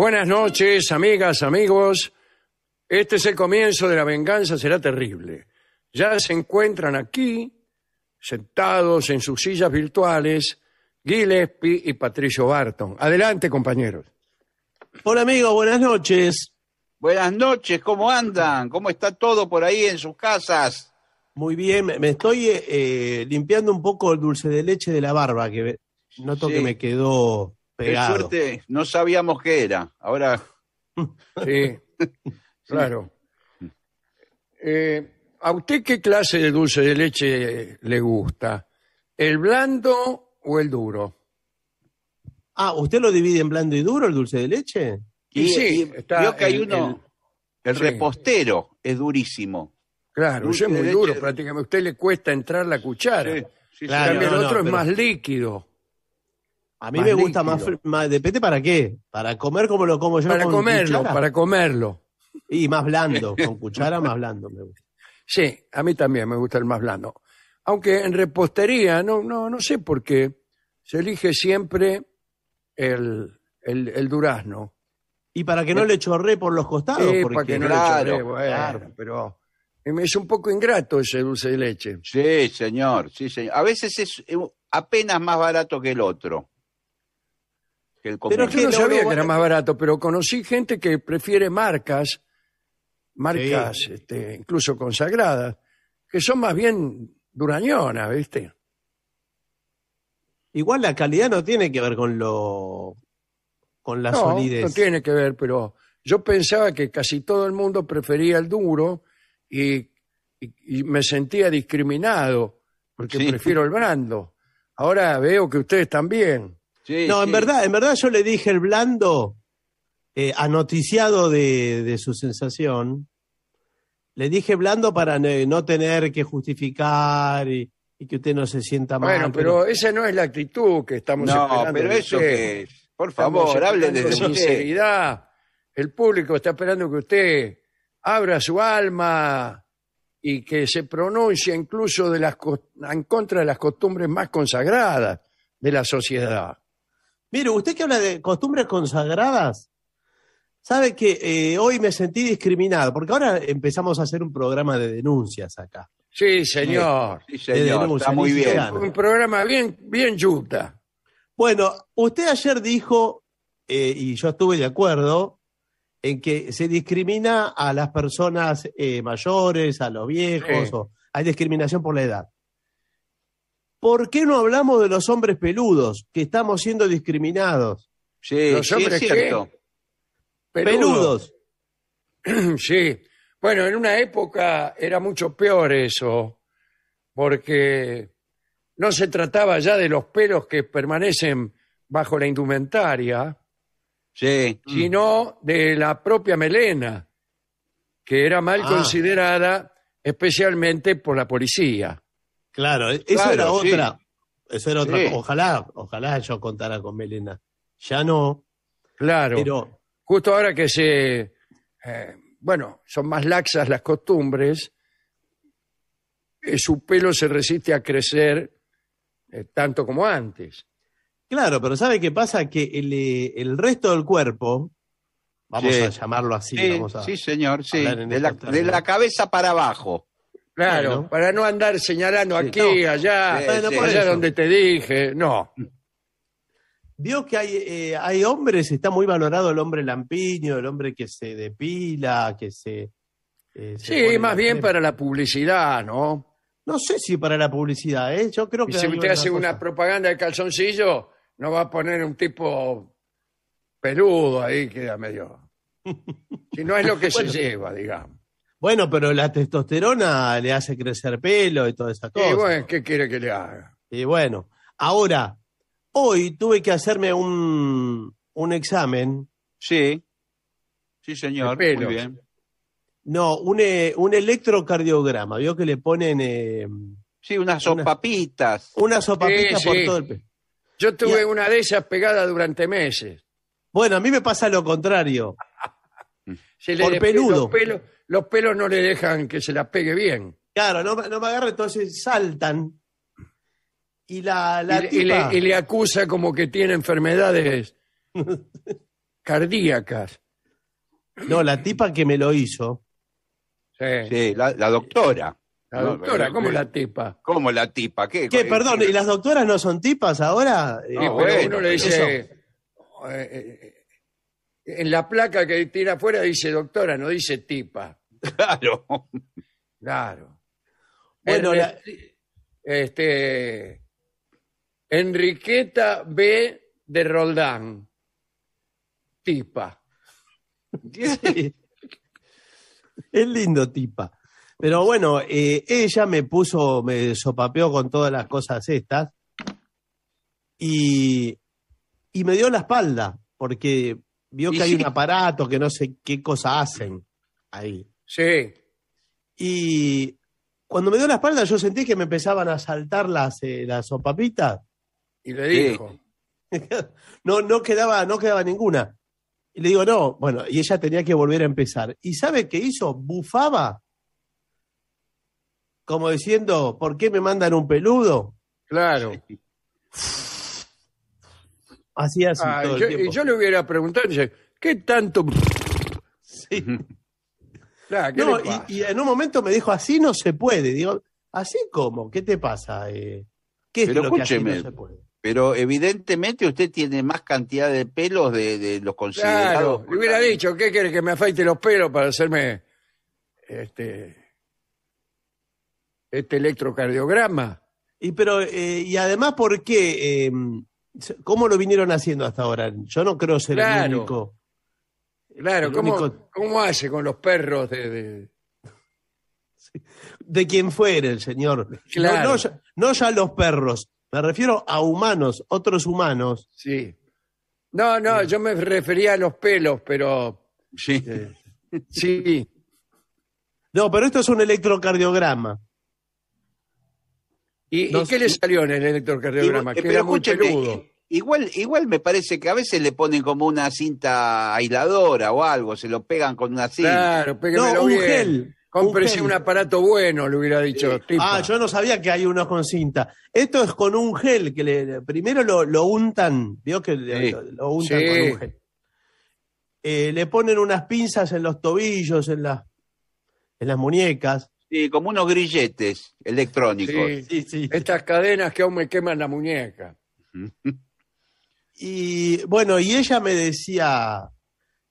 Buenas noches, amigas, amigos. Este es el comienzo de la venganza, será terrible. Ya se encuentran aquí, sentados en sus sillas virtuales, Gillespie y Patricio Barton. Adelante, compañeros. Hola, amigos, buenas noches. Buenas noches, ¿cómo andan? ¿Cómo está todo por ahí en sus casas? Muy bien, me estoy eh, eh, limpiando un poco el dulce de leche de la barba, que noto que me quedó suerte, no sabíamos qué era. Ahora. Sí, claro. Eh, ¿A usted qué clase de dulce de leche le gusta? ¿El blando o el duro? Ah, ¿usted lo divide en blando y duro el dulce de leche? Y, sí, que hay el, uno. El, repostero es durísimo. Claro, es muy duro, prácticamente. A usted le cuesta entrar la cuchara. Sí, También el otro es más líquido. A mí me gusta más, Depende para qué. Para comer como lo como yo. Para comerlo, para comerlo. Y más blando, con cuchara más blando me gusta. Sí, a mí también me gusta el más blando. Aunque en repostería, no, no, no sé por qué, se elige siempre el, el, durazno. Y para que no le chorree por los costados. para que no le pero es un poco ingrato ese dulce de leche. Sí, señor, sí, señor. A veces es eh, apenas más barato que el otro. Pero yo no sabía que era más barato, pero conocí gente que prefiere marcas, marcas este, incluso consagradas, que son más bien durañonas, ¿viste? Igual la calidad no tiene que ver con lo con la solidez. No tiene que ver, pero yo pensaba que casi todo el mundo prefería el duro y, me sentía discriminado porque prefiero el brando Ahora veo que ustedes también no, en verdad, en verdad yo le dije el blando, eh, anoticiado de, su sensación, le dije blando para no tener que justificar y, que usted no se sienta mal. Bueno, pero, esa no es la actitud que estamos no, pero eso Por favor, hablen de sinceridad. El público está esperando que usted abra su alma y que se pronuncie incluso de las en contra de las costumbres más consagradas de la sociedad. Mire, usted que habla de costumbres consagradas, sabe que eh, hoy me sentí discriminado, porque ahora empezamos a hacer un programa de denuncias acá. Sí, señor. Sí, señor. está muy bien. Un programa bien, bien yuta. Bueno, usted ayer dijo, eh, y yo estuve de acuerdo, en que se discrimina a las personas eh, mayores, a los viejos, o hay discriminación por la edad. ¿Por qué no hablamos de los hombres peludos, que estamos siendo discriminados? Sí, es cierto. Peludos. sí. Bueno, en una época era mucho peor eso, porque no se trataba ya de los pelos que permanecen bajo la indumentaria, sino de la propia melena, que era mal ah. considerada especialmente por la policía. Claro, e-, eso era otra. Eso era otra. Ojalá, ojalá yo contara con Melena. Ya no. Claro. Pero. Justo ahora que se. Eh, bueno, son más laxas las costumbres. Eh, su pelo se resiste a crecer eh, tanto como antes. Claro, pero ¿sabe qué pasa? Que el, resto del cuerpo, vamos a llamarlo así, Sí, señor, sí. de la cabeza para abajo. Claro, para no andar señalando aquí, allá, allá donde te dije. No. Vio que hay, eh, hay hombres, está muy valorado el hombre lampiño, el hombre que se depila, que se... Eh, sí, más bien para la publicidad, ¿no? No sé si para la publicidad, ¿eh? Yo creo que... si usted hace una propaganda de calzoncillo, no va a poner un tipo peludo ahí, queda medio. Si no es lo que se lleva, digamos. Bueno, pero la testosterona le hace crecer pelo y todas esas cosas. Y bueno, ¿qué quiere que le haga? Y bueno, ahora, hoy tuve que hacerme un, examen. Sí, sí señor, muy bien. No, un, eh, un, electrocardiograma, vio que le ponen... Eh, sí, unas sopapitas. Unas una sopapitas por todo el pelo. Yo tuve una de esas pegada durante meses. Bueno, a mí me pasa lo contrario. Se le Por Los pelos, no le dejan que se las pegue bien. Claro, no, no me agarra, entonces saltan. Y la, tipa- y le, acusa como que tiene enfermedades cardíacas. No, la tipa que me lo hizo. Sí. la, doctora. La doctora, ¿cómo eh, la tipa? ¿Cómo la tipa? ¿Qué? Perdón, ¿y las doctoras no son tipas ahora? No, uno le dice, eh, eh, en la placa que tira afuera dice doctora, no dice tipa. Claro. Claro. Bueno, este, Enriqueta B. de Roldán. Tipa. Es lindo tipa. Pero bueno, eh, ella me puso, me sopapeó con todas las cosas estas y, y me dio la espalda, porque vio que hay un aparato que no sé qué cosa hacen ahí. Sí. Y cuando me dio la espalda, yo sentí que me empezaban a saltar las, eh, las sopapitas. Y le dijo. no, no quedaba, no quedaba ninguna. Y le digo, no, bueno, y ella tenía que volver a empezar. ¿Y sabe qué hizo? Bufaba. Como diciendo, ¿por qué me mandan un peludo? Claro así ah, yo, le hubiera preguntado, ¿qué tanto? Sí. no, Y, en un momento me dijo, así no se puede. Digo, ¿así cómo? ¿Qué te pasa? Eh, ¿Qué es lo que no se puede? Pero evidentemente usted tiene más cantidad de pelos de, los considerados. Claro, le hubiera dicho, ¿qué quiere que me afeite los pelos para hacerme este, este electrocardiograma? Y pero eh, y además, ¿por qué? Em, ¿Cómo lo vinieron haciendo hasta ahora? Yo no creo ser el único. Claro, ¿cómo, hace con los perros de, de... quien fuere el señor? No, ya, los perros, me refiero a humanos, otros humanos. Sí. No, no, yo me refería a los pelos, pero. sí. Eh, no, pero esto es un electrocardiograma. ¿Y, qué le salió en el electrocardiograma? Igual, que eh, Igual, me parece que a veces le ponen como una cinta aisladora o algo, se lo pegan con una cinta. Claro, pégamelo no, un Gel. Cómprese un, aparato bueno, le hubiera dicho. Eh, ah, yo no sabía que hay unos con cinta. Esto es con un gel, que le, primero lo, untan, que lo, untan con un gel. Eh, le ponen unas pinzas en los tobillos, en, en las muñecas, Sí, como unos grilletes electrónicos. Sí, sí, Estas cadenas que aún me queman la muñeca. Y bueno, y ella me decía,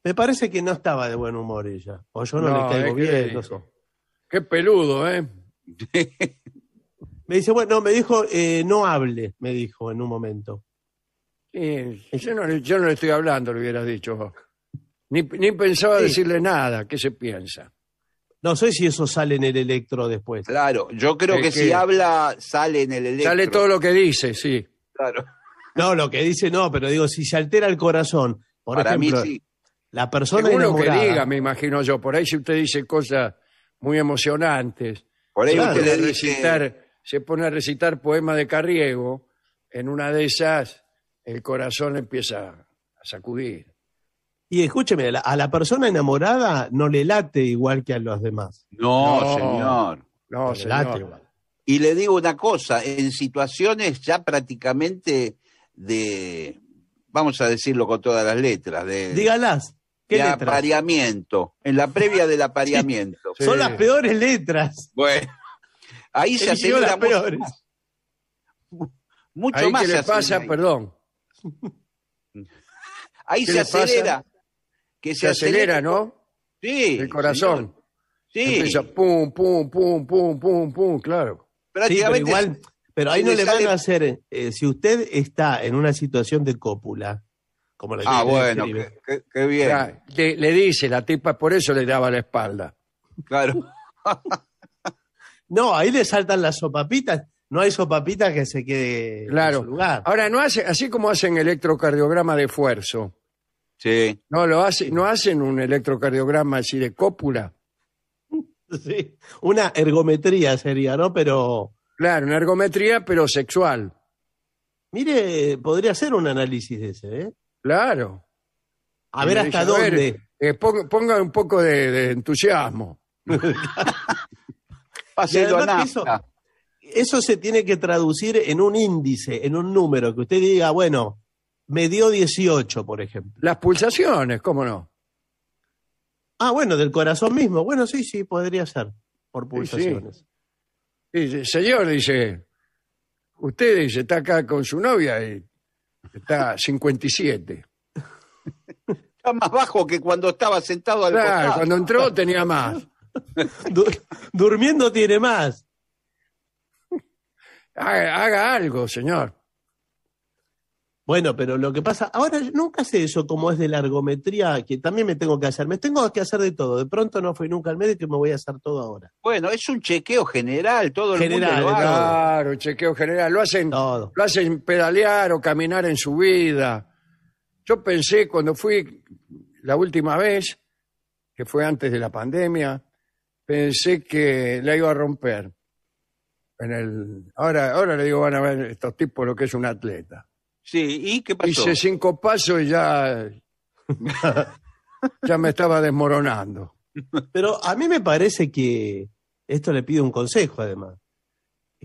me parece que no estaba de buen humor ella, o yo no, le caigo bien. Qué peludo, ¿eh? me dice, bueno, me dijo, eh, no hable, me dijo en un momento. Sí, yo, no, yo no le estoy hablando, le hubieras dicho. Ni, ni pensaba decirle nada, ¿qué se piensa? No sé si eso sale en el electro después. Claro, yo creo que, si habla, sale en el electro. Sale todo lo que dice, sí. Claro. No, lo que dice no, pero digo, si se altera el corazón, por ejemplo, la persona Según lo que diga, me imagino yo, por ahí si usted dice cosas muy emocionantes, por ahí usted recitar, se pone a recitar poemas de Carriego, en una de esas el corazón empieza a sacudir. Y escúcheme, a la, persona enamorada no le late igual que a los demás. No, señor. No, se Late igual. Y le digo una cosa, en situaciones ya prácticamente de, vamos a decirlo con todas las letras, de... Dígalas. ¿Qué de apareamiento, en la previa del apareamiento. Son las peores letras. Bueno, ahí se acelera las peores. Mucho, más. ahí más. le Perdón. Ahí se acelera, que se, acelera, ¿no? Sí. El corazón. Sí. pum, pum, pum, pum, pum, pum, claro. Sí, pero igual, pero ahí no le van a hacer, eh, si usted está en una situación de cópula, como la que Ah, bueno, qué bien. le, dice la tipa, por eso le daba la espalda. Claro. no, ahí le saltan las sopapitas. No hay sopapitas que se quede en su lugar. Ahora, no hace, así como hacen electrocardiograma de esfuerzo, no, lo hacen. no hacen un electrocardiograma así de cópula. Sí, una ergometría sería, ¿no? Pero. Claro, una ergometría, pero sexual. Mire, podría ser un análisis de ese, ¿eh? Claro. A ver hasta dónde. Eh, ponga, un poco de, entusiasmo. eso se tiene que traducir en un índice, en un número, que usted diga, bueno, me dio 18, por ejemplo. Las pulsaciones, ¿cómo no? Ah, bueno, del corazón mismo. Bueno, sí, sí, podría ser, por pulsaciones. señor, dice, usted dice, está acá con su novia y está 57. Está más bajo que cuando estaba sentado al claro, cuando entró tenía más. durmiendo tiene más. haga, algo, señor. Bueno, pero lo que pasa, ahora nunca sé eso como es de largometría, que también me tengo que hacer, me tengo que hacer de todo, de pronto no fui nunca al médico y me voy a hacer todo ahora. Bueno, es un chequeo general, todo lo general, mundo Claro, chequeo general, lo hacen, lo hacen pedalear o caminar en su vida. Yo pensé cuando fui la última vez, que fue antes de la pandemia, pensé que la iba a romper. En el, ahora, ahora le digo, van a ver estos tipos lo que es un atleta. Sí, ¿y qué pasó? Hice cinco pasos y ya, ya me estaba desmoronando. Pero a mí me parece que, esto le pido un consejo además,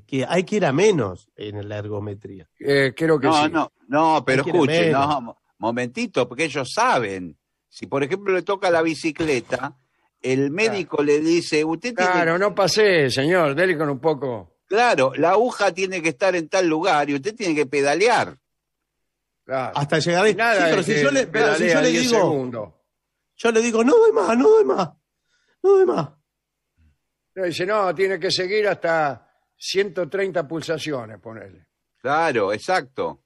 que hay que ir a menos en la ergometría. Eh, creo que no, No, no, pero escuche, no, momentito, porque ellos saben. Si por ejemplo le toca la bicicleta, el médico le dice, usted tiene... Claro, no pasé, señor, déle con un poco. Claro, la aguja tiene que estar en tal lugar y usted tiene que pedalear. Hasta llegar a este- Nada pero si yo le, digo. Yo le digo, no doy más, no doy más. No doy más. dice, no, tiene que seguir hasta 130 pulsaciones, ponerle. Claro, exacto.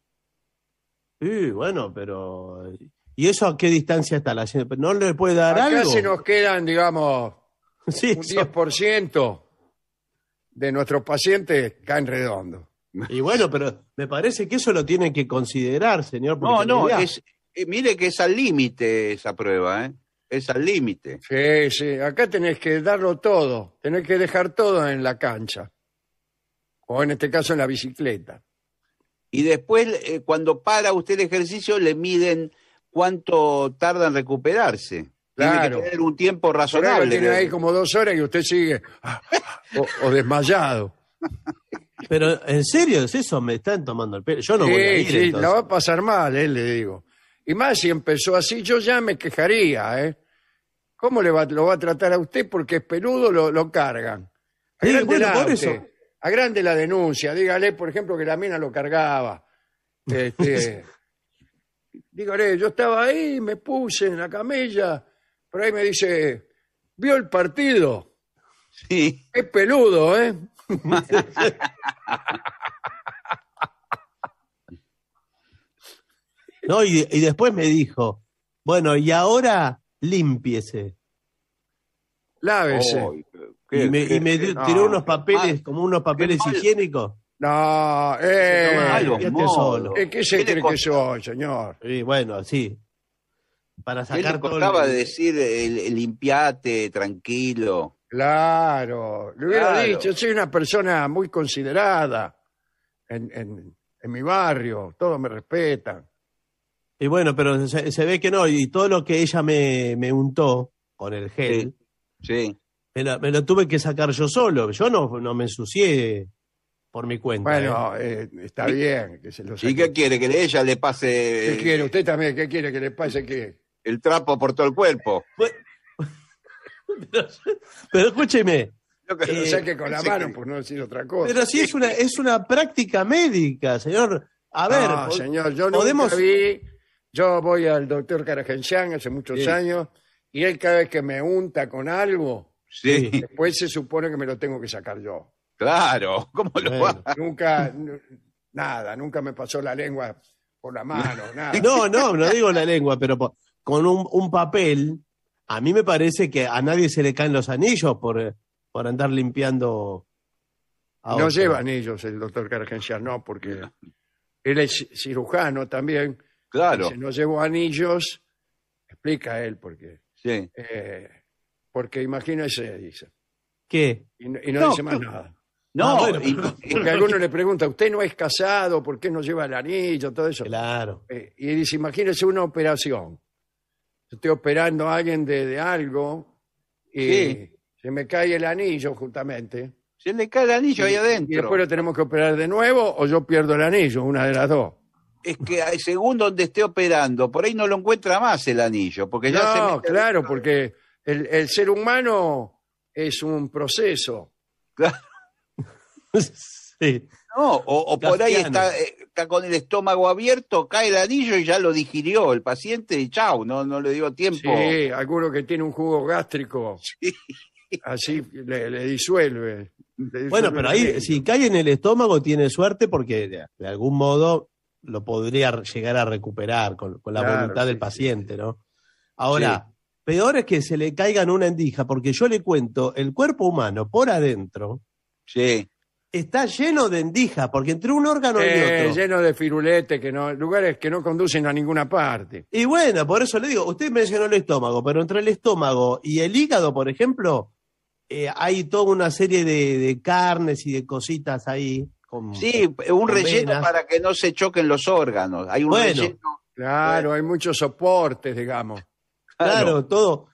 Sí, bueno, pero. ¿Y eso a qué distancia está la ¿No le puede dar Acá se nos quedan, digamos, sí, un 10% de nuestros pacientes caen redondo. Y bueno, pero me parece que eso lo tiene que considerar, señor. No, no, es, eh, mire que es al límite esa prueba, ¿eh? Es al límite. Sí, sí, acá tenés que darlo todo, tenés que dejar todo en la cancha, o en este caso en la bicicleta. Y después, eh, cuando para usted el ejercicio, le miden cuánto tarda en recuperarse. Claro. Tiene que tener un tiempo razonable. tiene ahí como dos horas y usted sigue o desmayado. Pero en serio es eso, me están tomando el pelo. Yo no voy a ir. Sí, la va a pasar mal, eh, le digo. Y más si empezó así, yo ya me quejaría, ¿eh? ¿Cómo le va, lo va a tratar a usted? Porque es peludo, lo, cargan. A grande la, Agrande la denuncia, dígale, por ejemplo, que la mina lo cargaba. Este, dígale, yo estaba ahí, me puse en la camilla, por ahí me dice, vio el partido. Sí. Es peludo, ¿eh? no, y, después me dijo, bueno, y ahora límpiese. Lávese. y me, tiró unos papeles, como unos papeles higiénicos. No, eh, algo que ¿Qué se ¿Qué cree que soy, señor? Y bueno, sí. Para sacar ¿Qué le costaba decir eh, limpiate, tranquilo? Claro, le hubiera dicho, soy una persona muy considerada en, mi barrio, todos me respetan. Y bueno, pero se, ve que no, y todo lo que ella me, me untó con el gel, Sí. me, lo tuve que sacar yo solo. Yo no, no me ensucié por mi cuenta. Bueno, ¿eh? Eh, está bien que se lo ¿Y qué quiere? ¿Que ella le ¿Qué pase quiere? Usted también, ¿qué quiere que le pase? ¿Qué? el trapo por todo el cuerpo? pero, escúcheme. Eh, que con la mano, por no decir otra cosa. Pero sí es una, es una práctica médica, señor. A ver, señor, yo no vi, yo voy al doctor Caragensian hace muchos años y él cada vez que me unta con algo, sí. después se supone que me lo tengo que sacar yo. Claro, ¿cómo lo Nunca, nada, nunca me pasó la lengua por la mano, nada. No, no, no digo la lengua, pero con un papel a mí me parece que a nadie se le caen los anillos por, eh, por andar limpiando. no lleva anillos el doctor Cargencia, no, porque él es cirujano también. Claro. Si no llevó anillos, explica él por qué. Sí. Eh, porque imagínese, dice. ¿Qué? Y, no, dice más nada. No, ah, y, porque alguno le pregunta, ¿usted no es casado? ¿Por qué no lleva el anillo? Todo eso. Claro. Eh, y dice, imagínese una operación estoy operando a alguien de, algo y se me cae el anillo justamente. Se le cae el anillo ahí adentro. Y después lo tenemos que operar de nuevo o yo pierdo el anillo, una de las dos. Es que eh, según donde esté operando, por ahí no lo encuentra más el anillo, porque ya No, claro, porque el, ser humano es un proceso. sí. No, o, por ahí está, con el estómago abierto, cae el anillo y ya lo digirió el paciente y chau, no, no le dio tiempo. Sí, alguno que tiene un jugo gástrico. Así le, disuelve, Bueno, pero ahí, si cae en el estómago, tiene suerte porque de, algún modo lo podría llegar a recuperar con, la voluntad del paciente, ¿no? Ahora, peor es que se le caigan una endija, porque yo le cuento, el cuerpo humano por adentro sí está lleno de endija, porque entre un órgano y eh, otro. Lleno de firuletes, que no, lugares que no conducen a ninguna parte. Y bueno, por eso le digo, usted mencionó el estómago, pero entre el estómago y el hígado, por ejemplo, eh, hay toda una serie de, carnes y de cositas ahí. sí, un relleno para que no se choquen los órganos. Hay un bueno, relleno. Claro, hay muchos soportes, digamos. Claro, todo.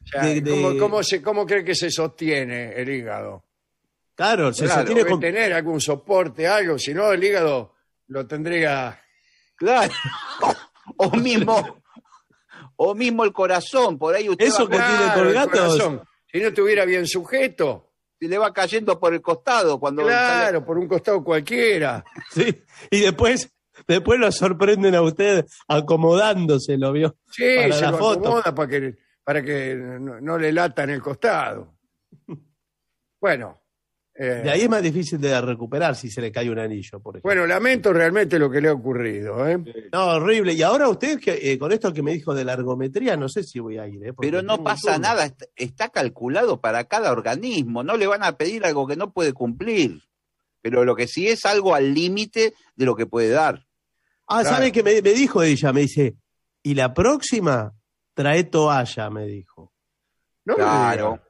¿Cómo cree que se sostiene el hígado? Claro, tiene que tener algún soporte, algo, si no el hígado lo tendría. Claro. o mismo, o mismo el corazón, por ahí usted. Eso va... tiene si no estuviera bien sujeto. Y le va cayendo por el costado cuando. Claro, por un costado cualquiera. Sí. Y después, después lo sorprenden a usted acomodándose, lo vio. Sí, para foto. para que, no, no le latan el costado. Bueno. Eh, de ahí es más difícil de recuperar si se le cae un anillo, por Bueno, lamento realmente lo que le ha ocurrido. ¿eh? No, horrible. Y ahora usted, eh, con esto que me dijo de la largometría, no sé si voy a ir. Pero no pasa nada, está calculado para cada organismo. No le van a pedir algo que no puede cumplir. Pero lo que sí es algo al límite de lo que puede dar. Ah, ¿sabe que me, dijo ella? Me dice, y la próxima trae toalla, me dijo. claro.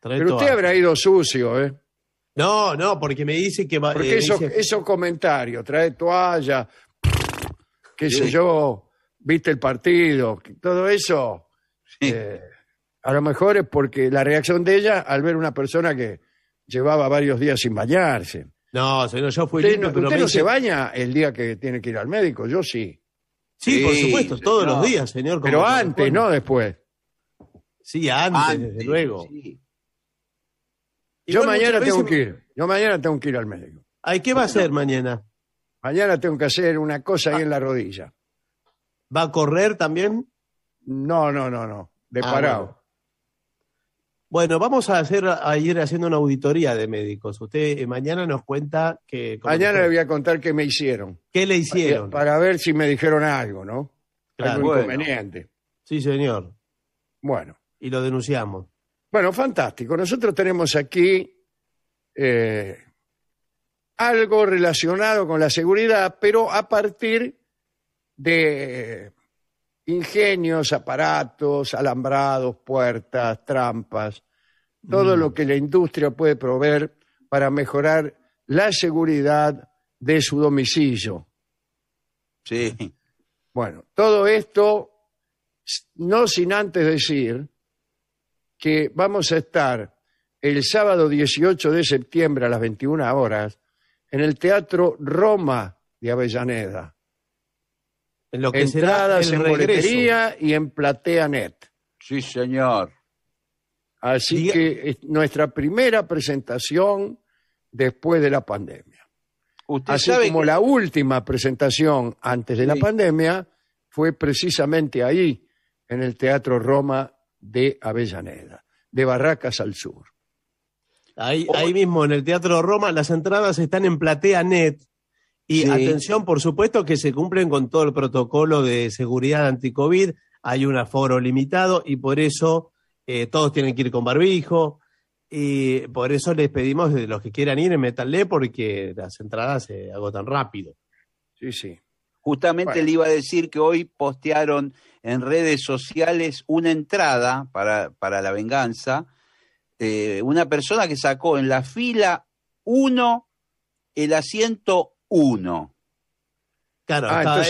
Pero usted habrá ido sucio, ¿eh? No, no, porque me dice que va. Porque eh, esos, comentarios, trae toalla, qué sé yo, viste el partido, todo eso. Eh, a lo mejor es porque la reacción de ella al ver una persona que llevaba varios días sin bañarse. No, señor, yo fui. pero usted no se baña el día que tiene que ir al médico, yo sí. Sí, por supuesto, todos los días, señor. Pero antes, no después. Sí, antes, antes desde luego. Yo mañana tengo que ir. Yo mañana tengo al médico. ¿qué va a hacer mañana? Mañana tengo que hacer una cosa ahí ah. en la rodilla. ¿Va a correr también? No, no, no, no. De ah, parado. Bueno. vamos a hacer a ir haciendo una auditoría de médicos. Usted eh, mañana nos cuenta que. Mañana le voy a contar qué me hicieron. ¿Qué le hicieron? Para, ver si me dijeron algo, ¿no? Claro. Algo inconveniente. Sí, señor. Bueno. Y lo denunciamos. Bueno, fantástico. Nosotros tenemos aquí eh, algo relacionado con la seguridad, pero a partir de ingenios, aparatos, alambrados, puertas, trampas, todo mm. lo que la industria puede proveer para mejorar la seguridad de su domicilio. Sí. Bueno, todo esto, no sin antes decir que vamos a estar el sábado 18 de septiembre a las 21 horas en el Teatro Roma de Avellaneda. En lo que Entradas será en boletería y en Net. Sí, señor. Así que nuestra primera presentación después de la pandemia. Así como la última presentación antes de la pandemia fue precisamente ahí, en el Teatro Roma de Avellaneda, de Barracas al sur. Ahí, ahí mismo, en el Teatro Roma, las entradas están en platea net. Y atención, por supuesto que se cumplen con todo el protocolo de seguridad anti-COVID, Hay un aforo limitado y por eso eh, todos tienen que ir con barbijo. Y por eso les pedimos de los que quieran ir en Metalé porque las entradas se agotan rápido. Sí, sí. Justamente le iba a decir que hoy postearon en redes sociales una entrada para, la venganza, eh, una persona que sacó en la fila 1 el asiento 1. Claro, ah,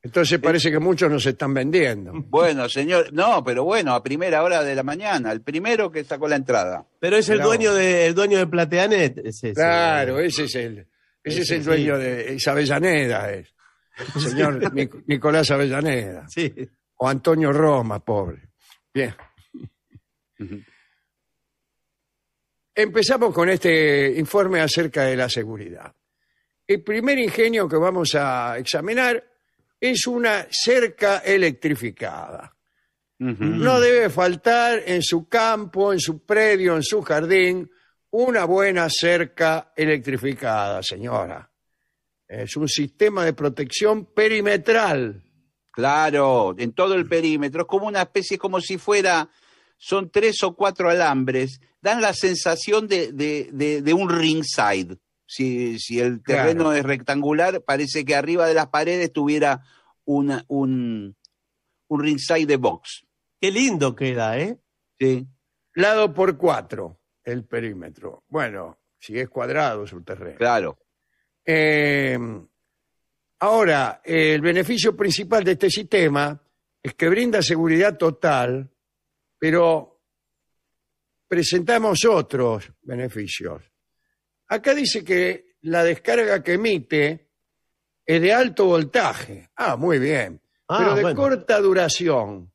entonces, parece que muchos nos están vendiendo. Bueno, señor, no, pero bueno, a primera hora de la mañana, el primero que sacó la entrada. Pero es el dueño de, el dueño de Plateanet. Es claro, ese es el, ese, es el dueño de esa Avellaneda. Es. señor Nicolás Avellaneda. Sí. O Antonio Roma, pobre. Bien. Empezamos con este informe acerca de la seguridad. El primer ingenio que vamos a examinar es una cerca electrificada. No debe faltar en su campo, en su predio, en su jardín, una buena cerca electrificada, señora. Eh, es un sistema de protección perimetral. Claro, en todo el perímetro. Es como una especie, como si fuera, son tres o cuatro alambres. Dan la sensación de, un ringside. Si, si el terreno es rectangular, parece que arriba de las paredes tuviera un, un ringside de box. Qué lindo queda, ¿eh? Sí. Lado por cuatro, el perímetro. Bueno, si es cuadrado su terreno. Claro. Eh, ahora, el beneficio principal de este sistema es que brinda seguridad total, pero presentamos otros beneficios. Acá dice que la descarga que emite es de alto voltaje. Ah, muy bien. Ah, pero de corta duración.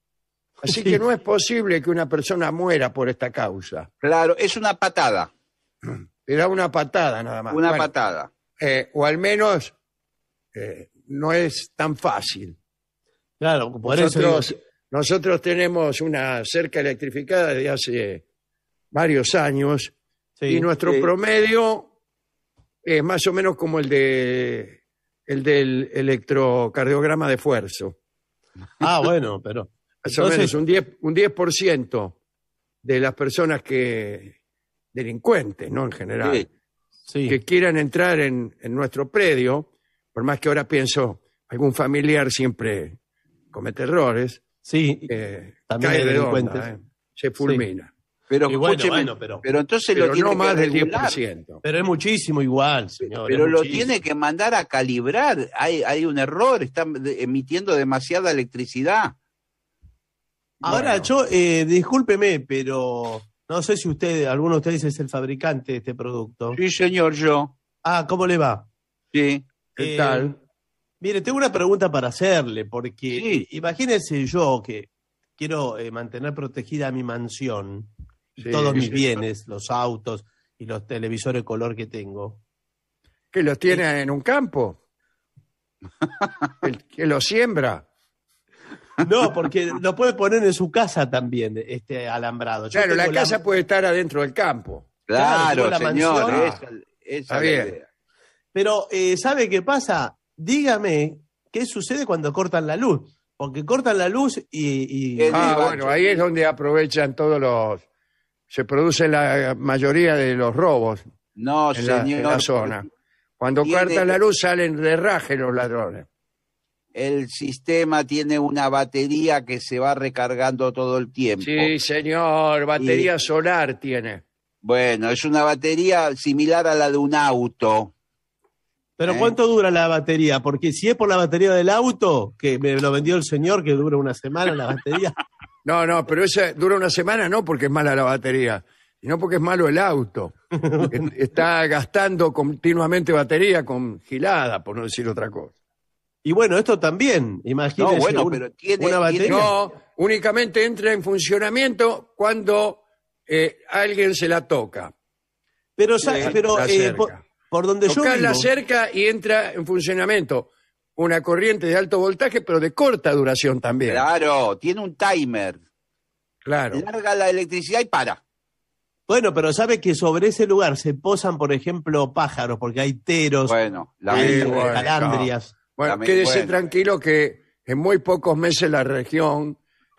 Así que no es posible que una persona muera por esta causa. Claro, es una patada. Era una patada nada más. Una patada. Eh, o al menos eh, no es tan fácil. Claro, por nosotros, eso. Nosotros tenemos una cerca electrificada de hace varios años y nuestro promedio es más o menos como el de el del electrocardiograma de esfuerzo. Ah, bueno, pero. más o menos un 10%, un 10 de las personas que. delincuentes, ¿no? En general. Sí que quieran entrar en, nuestro predio, por más que ahora pienso, algún familiar siempre comete errores, sí, también de se fulmina. Pero, pero, entonces lo tiene no que más del 10%. Pero es muchísimo igual, señor. Pero lo tiene que mandar a calibrar. Hay, hay un error, está emitiendo demasiada electricidad. Ahora, yo, eh, discúlpeme, pero no sé si usted, alguno de ustedes es el fabricante de este producto. Sí, señor, yo. Ah, ¿cómo le va? Sí, ¿qué eh, tal? Mire, tengo una pregunta para hacerle, porque imagínense imagínese yo que quiero eh, mantener protegida mi mansión, todos mis bienes, los autos y los televisores color que tengo. ¿Que los tiene eh, en un campo? que los siembra? No, porque lo puede poner en su casa también, este alambrado. claro, la casa puede estar adentro del campo. Claro, Pero, ¿sabe qué pasa? Dígame qué sucede cuando cortan la luz. Porque cortan la luz y. ah, bueno, ahí es donde aprovechan todos los. Se produce la mayoría de los robos. No, señor. en la zona. Cuando cortan la luz salen de raje los ladrones el sistema tiene una batería que se va recargando todo el tiempo. Sí, señor, batería solar tiene. Bueno, es una batería similar a la de un auto. Pero ¿Eh? ¿cuánto dura la batería? Porque si es por la batería del auto, que me lo vendió el señor, que dura una semana la batería. no, no, pero esa dura una semana no porque es mala la batería, sino porque es malo el auto. Está gastando continuamente batería congelada, por no decir otra cosa. Y bueno, esto también, imagínese No, bueno, pero tiene, una batería. No, únicamente entra en funcionamiento cuando eh, alguien se la toca. Pero, ¿sabes? pero eh, por, donde la cerca y entra en funcionamiento una corriente de alto voltaje, pero de corta duración también. Claro, tiene un timer. Claro. Larga la electricidad y para. Bueno, pero sabe que sobre ese lugar se posan, por ejemplo, pájaros, porque hay teros, bueno, eh, calandrias. Bueno, quédese tranquilo que en muy pocos meses la región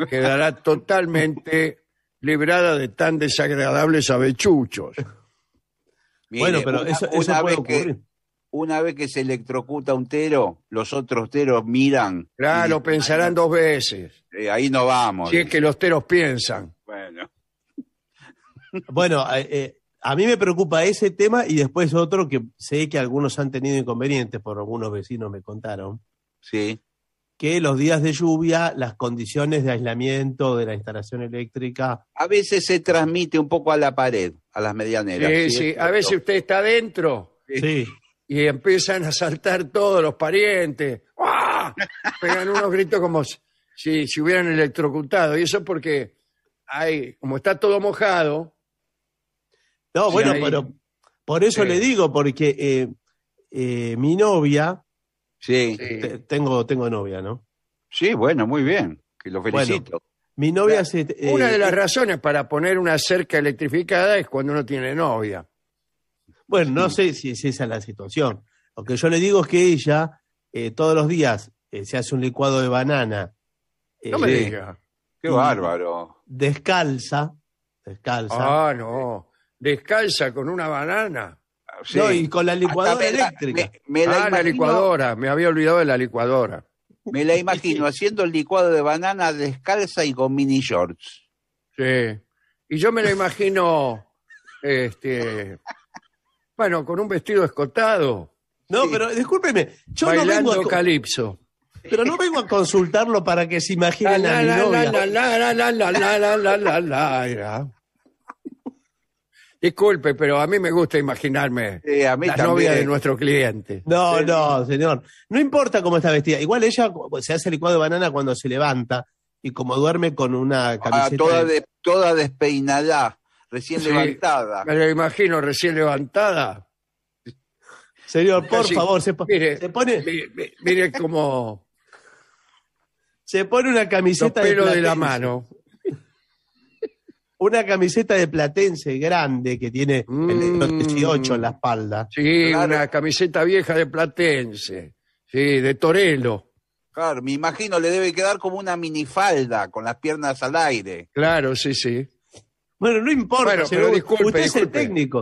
quedará totalmente librada de tan desagradables avechuchos. bueno, pero eso, vez Que, una vez que se electrocuta un tero, los otros teros miran. Claro, pensarán dos veces. Eh, ahí no vamos. Si es que los teros piensan. Bueno. Bueno, eh, eh, a mí me preocupa ese tema y después otro que sé que algunos han tenido inconvenientes, por algunos vecinos me contaron. Sí. Que los días de lluvia, las condiciones de aislamiento de la instalación eléctrica. A veces se transmite un poco a la pared, a las medianeras. Sí, sí, a veces usted está adentro. Y empiezan a saltar todos los parientes. ¡Uah! Pegan unos gritos como si, si hubieran electrocutado. Y eso porque hay, como está todo mojado, no, bueno, pero por eso le digo, porque eh, eh, mi novia. Sí. tengo, tengo novia, ¿no? Sí, bueno, muy bien. Que lo felicito. mi novia Una eh, de las razones para poner una cerca electrificada es cuando uno tiene novia. Bueno, no sé si es esa la situación. Lo que yo le digo es que ella todos los días se hace un licuado de banana. no me digas. Qué bárbaro. Descalza. Descalza. Ah, no descalza con una banana. Sí. No, y con la licuadora eléctrica. Me, la la licuadora, me había olvidado de la licuadora. Me la imagino haciendo el licuado de banana descalza y con mini shorts. Sí. Y yo me la imagino, este, bueno, con un vestido escotado. No, pero discúlpeme, yo no vengo a, calipso. Pero no vengo a consultarlo para que se imaginen la, mi Disculpe, pero a mí me gusta imaginarme a la novia de nuestro cliente. No, no, señor. No importa cómo está vestida. Igual ella se hace licuado de banana cuando se levanta y como duerme con una ah, camiseta. Ah, toda, de- despeinada, recién levantada. Me lo imagino recién levantada. Señor, por favor, se, pone, mire como se pone una los camiseta pelos de la mano una camiseta de Platense grande que tiene el 18 mm. en la espalda. Sí, una camiseta vieja de Platense. Sí, de Torelo. Claro, me imagino le debe quedar como una minifalda con las piernas al aire. Claro, sí, sí. Bueno, no importa, pero usted es el técnico.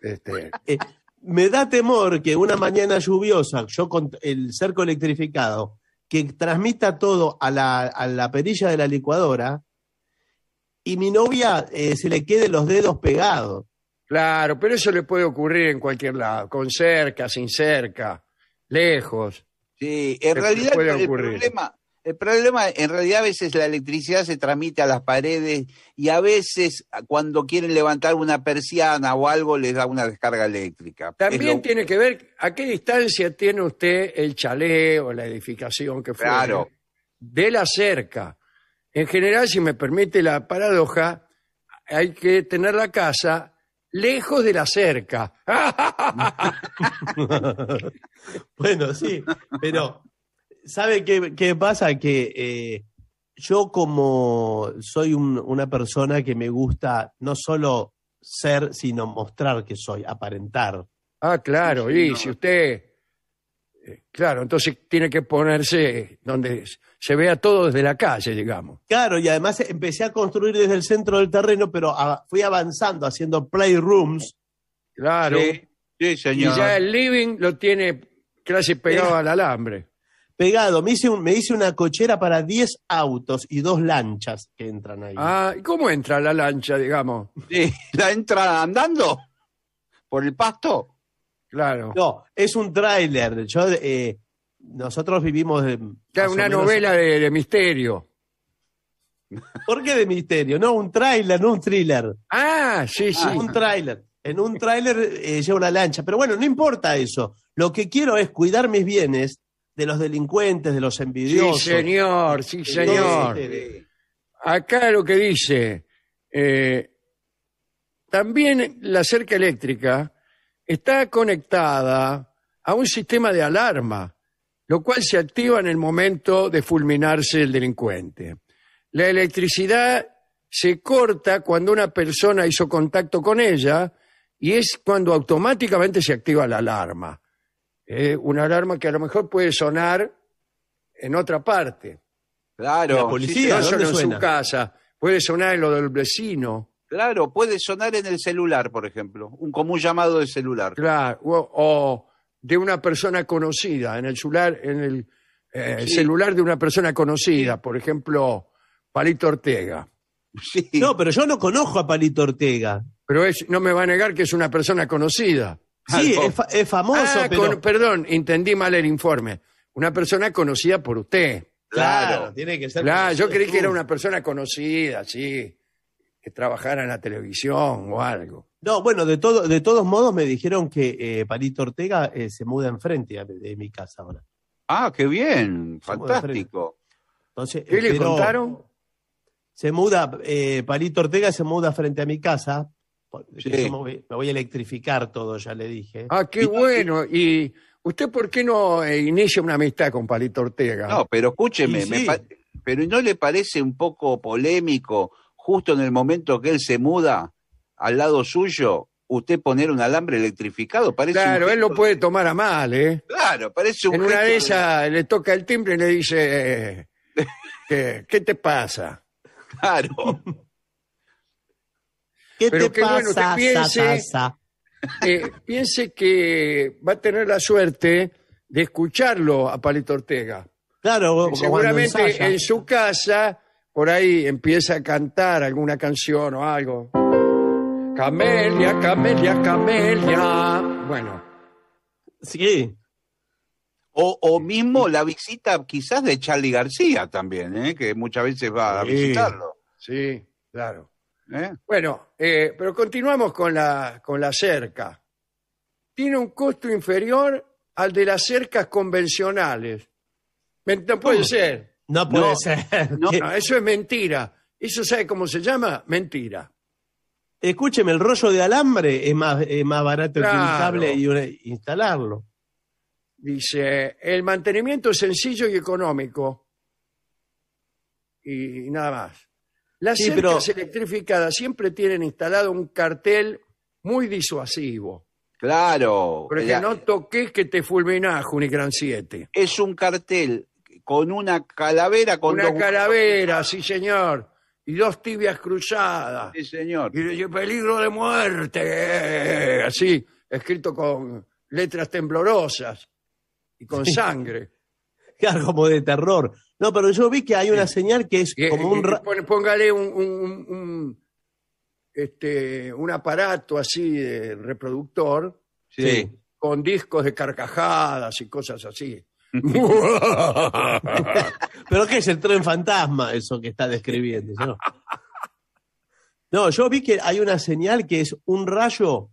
Este. Eh, me da temor que una mañana lluviosa, yo con el cerco electrificado, que transmita todo a la, a la perilla de la licuadora, y mi novia eh, se le quede los dedos pegados. Claro, pero eso le puede ocurrir en cualquier lado, con cerca, sin cerca, lejos. Sí, en realidad el, problema, el problema, en realidad a veces la electricidad se transmite a las paredes y a veces ah, cuando quieren levantar una persiana o algo les da una descarga eléctrica. También tiene que ver a qué distancia tiene usted el chalet o la edificación que fue claro. de la cerca. En general, si me permite la paradoja, hay que tener la casa lejos de la cerca. bueno, sí, pero ¿sabe qué, pasa? Que eh, yo como soy una persona que me gusta no solo ser, sino mostrar que soy, aparentar. Ah, claro, y si usted eh, claro, entonces tiene que ponerse donde se vea todo desde la calle, digamos. Claro, y además empecé a construir desde el centro del terreno, pero fui avanzando haciendo playrooms. Claro. Sí, señor. Y ya el living lo tiene casi pegado eh, al alambre. Pegado. Me hice, me hice una cochera para 10 autos y dos lanchas que entran ahí. Ah, ¿y cómo entra la lancha, digamos? Sí, ¿la entra andando? ¿Por el pasto? Claro. No, es un tráiler. Yo, eh, nosotros vivimos. Es una novela de, misterio. ¿Por qué de misterio? No, un tráiler, no un thriller. Ah, sí, ah, sí. un tráiler. En un tráiler eh, lleva una lancha. Pero bueno, no importa eso. Lo que quiero es cuidar mis bienes de los delincuentes, de los envidiosos. Sí, señor, sí, señor. Este, Acá lo que dice, eh, también la cerca eléctrica está conectada a un sistema de alarma, lo cual se activa en el momento de fulminarse el delincuente. La electricidad se corta cuando una persona hizo contacto con ella y es cuando automáticamente se activa la alarma. Eh, una alarma que a lo mejor puede sonar en otra parte. Claro, la policía, no en su casa, puede sonar en lo del vecino Claro, puede sonar en el celular, por ejemplo, un común llamado de celular. Claro, o, de una persona conocida, en el celular, en el eh, celular de una persona conocida, por ejemplo, Palito Ortega. Sí. No, pero yo no conozco a Palito Ortega. Pero no me va a negar que es una persona conocida. Sí, es, famoso. Ah, perdón, entendí mal el informe. Una persona conocida por usted. Claro, claro tiene que ser. Claro, yo creí que era una persona conocida, sí que trabajara en la televisión o algo. No, bueno, de, todo, de todos modos me dijeron que eh, Palito Ortega eh, se muda enfrente de mi casa ahora. Ah, qué bien, fantástico. Entonces, ¿Qué le contaron? Se muda, eh, Palito Ortega se muda frente a mi casa. Me, voy, a electrificar todo, ya le dije. Ah, qué bueno. ¿Y usted por qué no inicia una amistad con Palito Ortega? No, pero escúcheme, pero ¿no le parece un poco polémico justo en el momento que él se muda al lado suyo, usted poner un alambre electrificado parece claro él lo puede tomar a mal eh claro parece un en una de esas le toca el timbre y le dice ¿qué, qué te pasa claro ¿Qué te pasa, piense que va a tener la suerte de escucharlo a Palito Ortega claro seguramente en su casa por ahí empieza a cantar alguna canción o algo. Camelia, Camelia, Camelia. Bueno. Sí. O, mismo la visita quizás de Charlie García también, ¿eh? que muchas veces va a visitarlo. Sí, claro. ¿Eh? Bueno, eh, pero continuamos con la, con la cerca. Tiene un costo inferior al de las cercas convencionales. No puede ser. No puede ser. eso es mentira. ¿Eso sabe cómo se llama? Mentira. Escúcheme, el rollo de alambre es más, barato que un cable y instalarlo. Dice, el mantenimiento es sencillo y económico. Y, nada más. Las empresas cercas electrificadas siempre tienen instalado un cartel muy disuasivo. Claro. Pero ya no toques que te fulminás, Unicran 7. Es un cartel con una calavera con Una calavera, sí, señor. Y dos tibias cruzadas. Sí, señor. Y peligro de muerte. Así, escrito con letras temblorosas y con sangre. algo como de terror. No, pero yo vi que hay una señal que es como eh, un... Eh, póngale un, un- este, un aparato así de reproductor Sí. con discos de carcajadas y cosas así. Pero ¿qué es el tren fantasma eso que está describiendo? ¿no? yo vi que hay una señal que es un rayo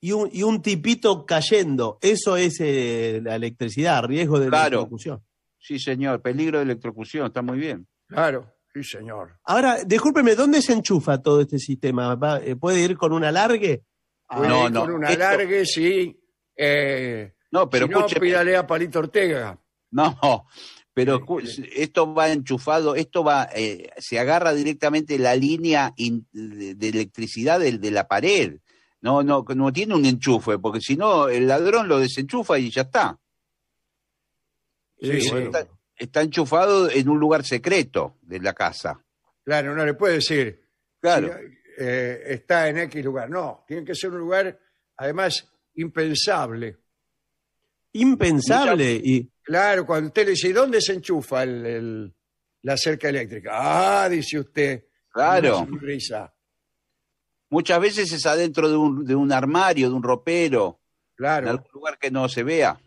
y un, tipito cayendo. Eso es eh, la electricidad, riesgo de electrocución. Sí, señor, peligro de electrocución, está muy bien. Claro, sí, señor. Ahora, discúlpeme, ¿dónde se enchufa todo este sistema? Eh, ¿Puede ir con un alargue? no, no. Con un alargue, sí. Eh, no, pero si no, a Palito Ortega. No, pero esto va enchufado, esto va, eh, se agarra directamente la línea de, electricidad de, la pared. No, no, no tiene un enchufe, porque si no, el ladrón lo desenchufa y ya está. está. enchufado en un lugar secreto de la casa. Claro, no le puede decir. Claro. Eh, está en X lugar. No, tiene que ser un lugar, además, impensable impensable. Y, Claro, cuando usted le dice, dónde se enchufa la cerca eléctrica? Ah, dice usted. Claro. Muchas veces es adentro de un, armario, de un ropero. Claro. En algún lugar que no se vea.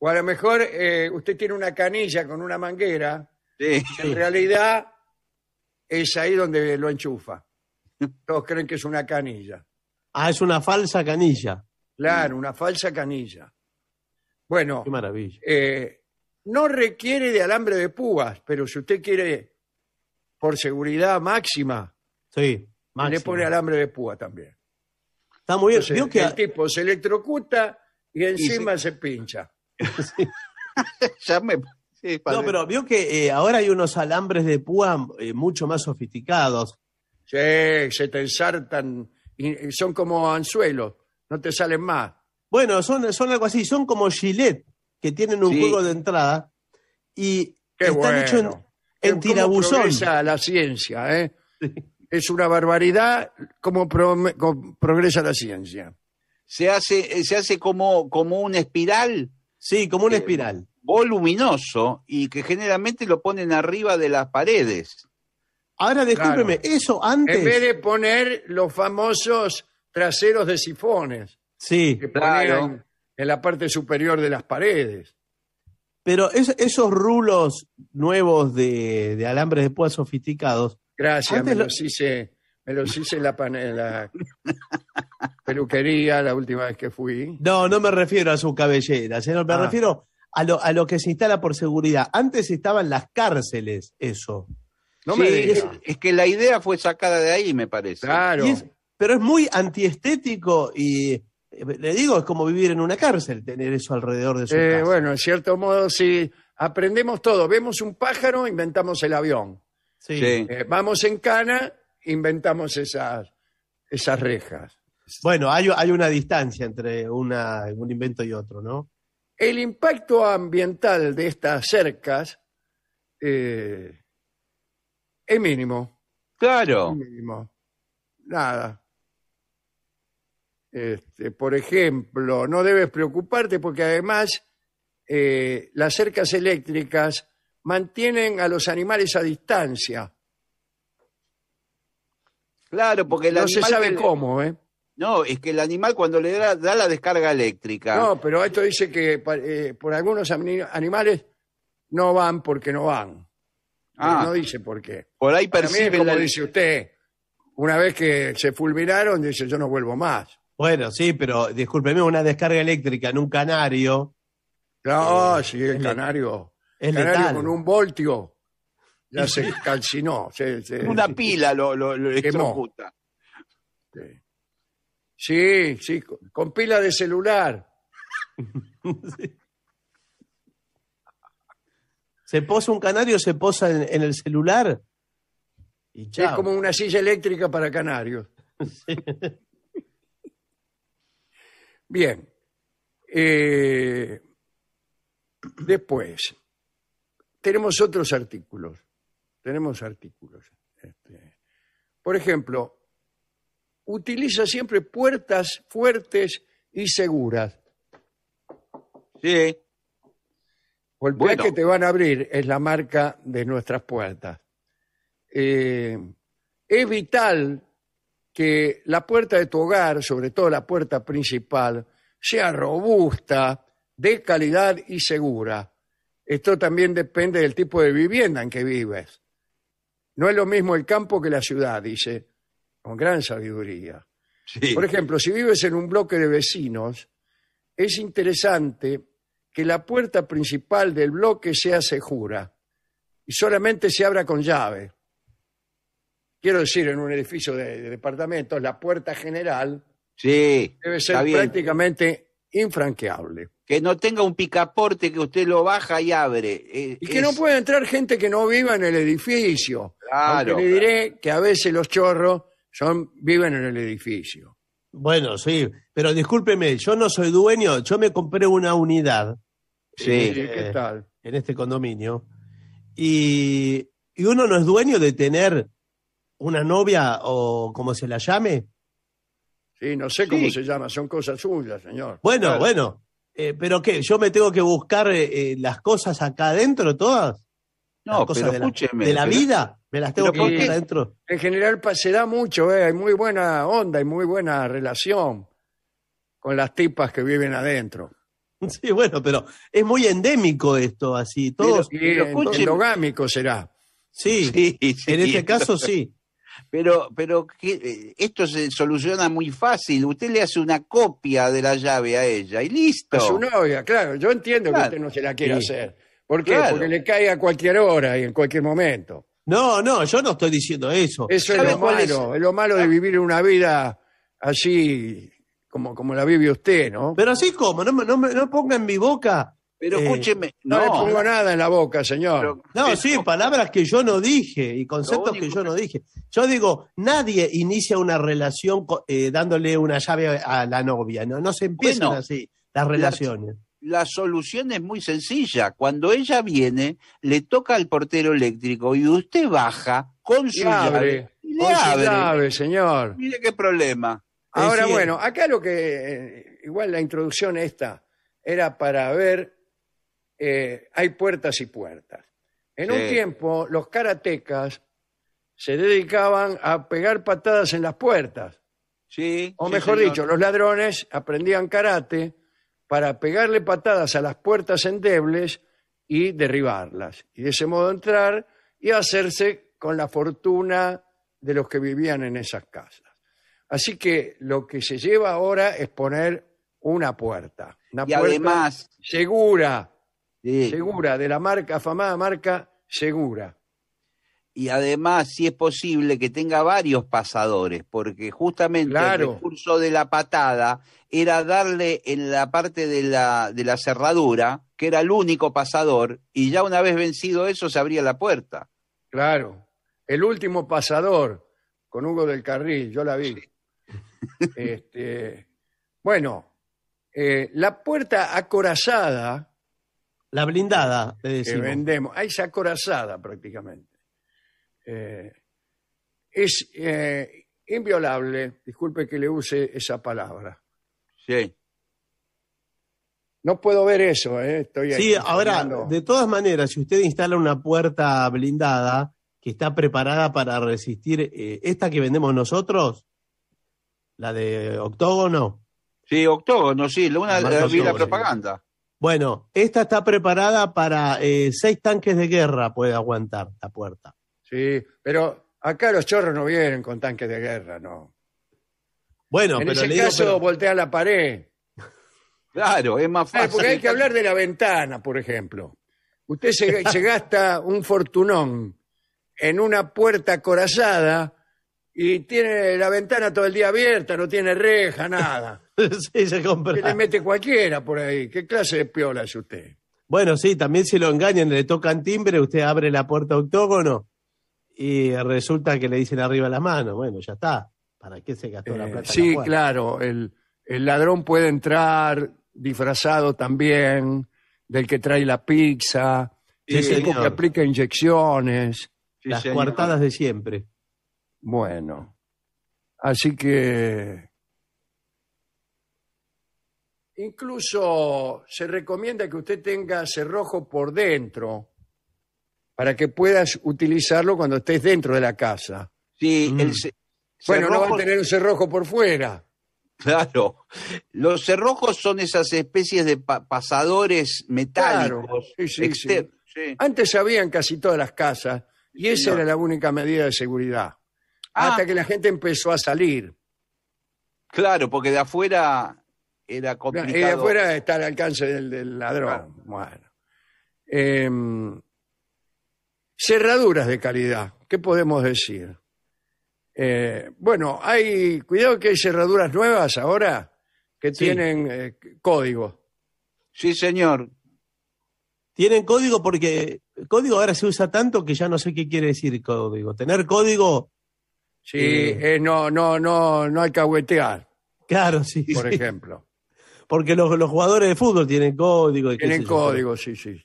O a lo mejor eh, usted tiene una canilla con una manguera. Sí. en realidad es ahí donde lo enchufa. Todos creen que es una canilla. Ah, es una falsa canilla. Claro, una falsa canilla. Bueno, maravilla. Eh, no requiere de alambre de púas, pero si usted quiere, por seguridad máxima, Sí, le pone alambre de púa también. Está muy bien. que- El tipo se electrocuta y encima se pincha. no, pero vio que eh, ahora hay unos alambres de púa eh, mucho más sofisticados. Sí, se te ensartan, y son como anzuelos, no te salen más. Bueno, son, son algo así, son como Gillette, que tienen un juego de entrada y están hechos en, en la ciencia, ¿eh? Es una barbaridad cómo, progresa la ciencia. Se hace, se hace como, como una espiral. Sí, como una eh, espiral. Voluminoso y que generalmente lo ponen arriba de las paredes. Ahora, discúlpeme, eso antes. En vez de poner los famosos traseros de sifones. Sí, que claro. en la parte superior de las paredes. Pero esos rulos nuevos de, alambres de púa sofisticados. Gracias, me los hice, me los hice en la, peluquería la última vez que fui. No, no me refiero a su cabelleras, me ah. refiero a lo, que se instala por seguridad. Antes estaban las cárceles, eso. es, que la idea fue sacada de ahí, me parece. Claro. pero es muy antiestético y le digo, es como vivir en una cárcel, tener eso alrededor de su eh, casa. Bueno, en cierto modo si Aprendemos todo. Vemos un pájaro, inventamos el avión. Sí. Eh, vamos en cana, inventamos esas, esas rejas. Bueno, hay, una distancia entre un invento y otro, ¿no? El impacto ambiental de estas cercas eh, es mínimo. Claro. mínimo. Nada. Este, por ejemplo, no debes preocuparte porque además eh, las cercas eléctricas mantienen a los animales a distancia. Claro, porque el no se sabe cómo, ¿eh? No, es que el animal cuando le da, la descarga eléctrica. No, pero esto dice que eh, por algunos animales no van porque no van. Eh, ah, no dice por qué. Por ahí perciben. como dice usted, una vez que se fulminaron, dice yo no vuelvo más. Bueno, sí, pero discúlpeme, una descarga eléctrica en un canario. No, eh, sí, el canario. El canario con un voltio. Ya se calcinó. una pila lo, lo, quemó. Sí, sí, con, pila de celular. Se posa un canario, o se posa en, el celular. Es como una silla eléctrica para canarios. Bien. Eh, después, tenemos otros artículos. Tenemos artículos. Este, por ejemplo, utiliza siempre puertas fuertes y seguras. Sí. Porque que te van a abrir es la marca de nuestras puertas. Eh, es vital que la puerta de tu hogar, sobre todo la puerta principal, sea robusta, de calidad y segura. Esto también depende del tipo de vivienda en que vives. No es lo mismo el campo que la ciudad, dice, con gran sabiduría. Por ejemplo, si vives en un bloque de vecinos, es interesante que la puerta principal del bloque sea segura y solamente se abra con llave quiero decir, en un edificio de, departamentos, la puerta general debe ser prácticamente infranqueable. Que no tenga un picaporte que usted lo baja y abre. Eh, y que no pueda entrar gente que no viva en el edificio. Claro. le diré que a veces los chorros son, viven en el edificio. Bueno, sí, pero discúlpeme, yo no soy dueño, yo me compré una unidad. Este, en este condominio. y uno no es dueño de tener una novia o como se la llame. Sí, no sé cómo se llama, son cosas suyas, señor. Bueno, bueno, eh, pero ¿qué? ¿Yo me tengo que buscar eh, eh, las cosas acá adentro todas? No, de la, escúcheme, de la vida, me las tengo que buscar adentro. En general se da mucho, hay muy buena onda y muy buena relación con las tipas que viven adentro. Sí, bueno, pero es muy endémico esto, así, todo lo endogámico será. Sí, en este caso sí. Pero, pero esto se soluciona muy fácil. Usted le hace una copia de la llave a ella y listo. A su novia, claro. Yo entiendo que usted no se la quiere hacer. ¿Por qué? Porque le cae a cualquier hora y en cualquier momento. No, no, yo no estoy diciendo eso. Eso es lo malo, es? lo malo de vivir una vida así como, como la vive usted, ¿no? Pero así como, no, no, no ponga en mi boca pero eh, escúcheme. No, le pongo nada en la boca, señor. no, sí, palabras que yo no dije y conceptos que yo no dije. Yo digo, nadie inicia una relación eh, dándole una llave a la novia, ¿no? No se empiezan así las relaciones. La, solución es muy sencilla. Cuando ella viene, le toca al portero eléctrico y usted baja con su llave. Y le con Su llave, señor. Mire qué problema. Ahora, bueno, acá lo que. Eh, igual la introducción esta era para ver eh, hay puertas y puertas. En un tiempo, los karatecas se dedicaban a pegar patadas en las puertas. Sí. O mejor dicho, los ladrones aprendían karate para pegarle patadas a las puertas endebles y derribarlas. Y de ese modo entrar y hacerse con la fortuna de los que vivían en esas casas. Así que lo que se lleva ahora es poner una puerta. Una puerta segura, Segura, de la marca, afamada marca Segura. Y además, si es posible, que tenga varios pasadores, porque justamente el recurso de la patada era darle en la parte de la, de la cerradura, que era el único pasador, y ya una vez vencido eso se abría la puerta. Claro, el último pasador, con Hugo del Carril, yo la vi. Este, bueno, eh, la puerta acorazada la blindada, le decimos. Que vendemos. ahí eh, es acorazada prácticamente. es inviolable, disculpe que le use esa palabra. Sí. No puedo ver eso, eh. Estoy ahí sí, ahora, de todas maneras, si usted instala una puerta blindada que está preparada para resistir eh, esta que vendemos nosotros, la de octógono. Sí, octógono, sí, una, de la propaganda. Bueno, esta está preparada para eh, seis tanques de guerra, puede aguantar la puerta. Sí, pero acá los chorros no vienen con tanques de guerra, no. Bueno, pero le caso voltea la pared. Claro, es más eh, fácil. porque hay que hablar de la ventana, por ejemplo. Usted se, se gasta un fortunón en una puerta acorazada y tiene la ventana todo el día abierta, no tiene reja, nada. sí, se compra. Que le mete cualquiera por ahí. ¿Qué clase de piola es usted? Bueno, sí, también si lo engañan, le tocan timbre, usted abre la puerta octógono y resulta que le dicen arriba la mano. Bueno, ya está. ¿Para qué se gastó la eh, plata? Sí, claro, el, ladrón puede entrar disfrazado también del que trae la pizza, del que aplica inyecciones. las coartadas de siempre. Bueno, así que incluso se recomienda que usted tenga cerrojo por dentro para que puedas utilizarlo cuando estés dentro de la casa. Sí, mm. bueno, no va a tener un cerrojo por fuera. Claro, los cerrojos son esas especies de pasadores metálicos. Sí, sí, Antes habían casi todas las casas y esa era la única medida de seguridad. Ah. Hasta que la gente empezó a salir. Claro, porque de afuera era complicado. Y de afuera está al alcance del, ladrón. Bueno. Em, cerraduras de calidad, ¿qué podemos decir? Eh, bueno, hay, cuidado que hay cerraduras nuevas ahora que tienen eh, código. Sí, señor. Tienen código porque código ahora se usa tanto que ya no sé qué quiere decir código. Tener código Sí, eh, no, no, no, no hay aguetear. Claro, sí. por ejemplo. Porque los, los jugadores de fútbol tienen código. y Tienen código, sí, sí.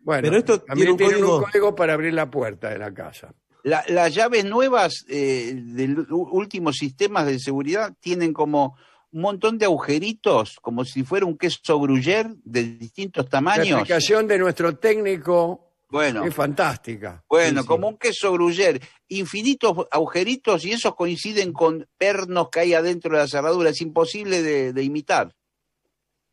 Bueno, Pero esto también un tienen un código- para abrir la puerta de la casa. las llaves nuevas eh, de los últimos sistemas de seguridad tienen como un montón de agujeritos, como si fuera un queso gruyer de distintos tamaños. La aplicación de nuestro técnico bueno. Es fantástica. Bueno, como un queso gruyer. Infinitos agujeritos y esos coinciden con pernos que hay adentro de la cerradura. Es imposible de, imitar.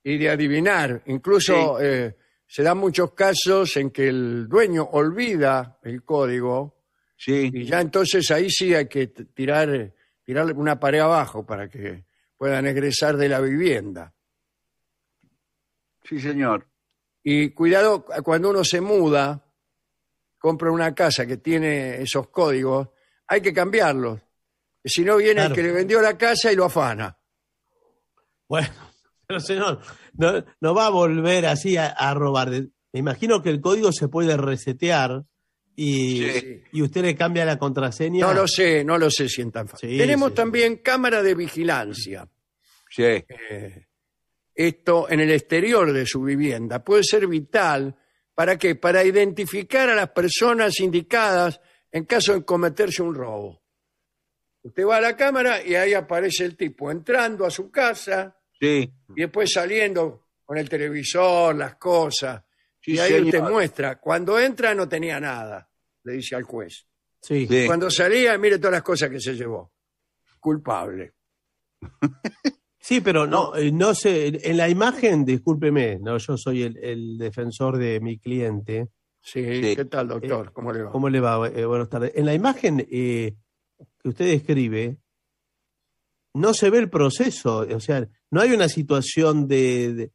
Y de adivinar. Incluso eh, se dan muchos casos en que el dueño olvida el código. Sí. Y ya entonces ahí sí hay que tirar, tirar una pared abajo para que puedan egresar de la vivienda. Sí, señor. Y cuidado, cuando uno se muda, compra una casa que tiene esos códigos, hay que cambiarlos. Si no viene el que le vendió la casa y lo afana. Bueno, pero señor, no, va a volver así a, robar. Me imagino que el código se puede resetear y, y usted le cambia la contraseña. No lo sé, no lo sé si es tan fácil. Tenemos también cámara de vigilancia. Sí. Eh, esto en el exterior de su vivienda. Puede ser vital. ¿Para qué? Para identificar a las personas indicadas en caso de cometerse un robo. Usted va a la cámara y ahí aparece el tipo entrando a su casa sí. y después saliendo con el televisor, las cosas. y ahí te usted muestra. Cuando entra no tenía nada, le dice al juez. Sí. Cuando salía, mire todas las cosas que se llevó. Culpable. Sí, pero no, no eh, sé, en la imagen, discúlpeme, no, yo soy el, defensor de mi cliente. Sí, ¿qué tal, eh, doctor? ¿Cómo le va? ¿Cómo le va? Eh, buenas tardes. En la imagen que usted describe, no se ve el proceso, o sea, no hay una situación de,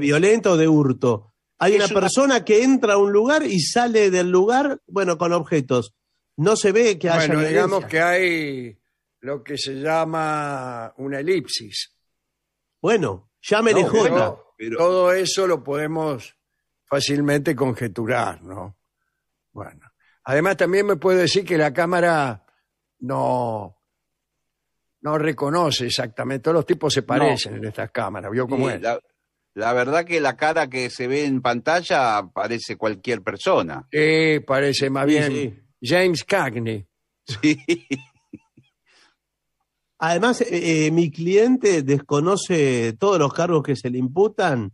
violento o de hurto. Hay una, persona que entra a un lugar y sale del lugar, bueno, con objetos. No se ve que haya. Bueno, digamos que hay lo que se llama una elipsis. Bueno, ya me dejó. Pero... Todo eso lo podemos fácilmente conjeturar, ¿no? Bueno. Además, también me puedo decir que la cámara no, no reconoce exactamente. Todos los tipos se parecen en estas cámaras, La, verdad que la cara que se ve en pantalla parece cualquier persona. Sí, parece más bien James Cagney. Sí. Además, eh, eh, mi cliente desconoce todos los cargos que se le imputan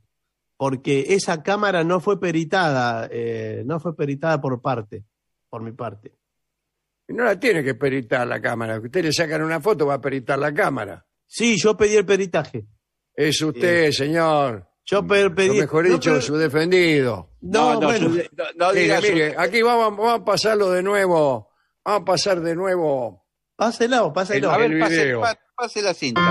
porque esa cámara no fue peritada, eh, no fue peritada por parte, por mi parte. No la tiene que peritar la cámara. Usted le sacan una foto, va a peritar la cámara. Sí, yo pedí el peritaje. Es usted, señor. Yo pedí. o mejor dicho, su defendido. No, no, no diga, aquí vamos, vamos a pasarlo de nuevo. Vamos a pasar de nuevo Páselo, páselo. El, a ver, el pase, la cinta.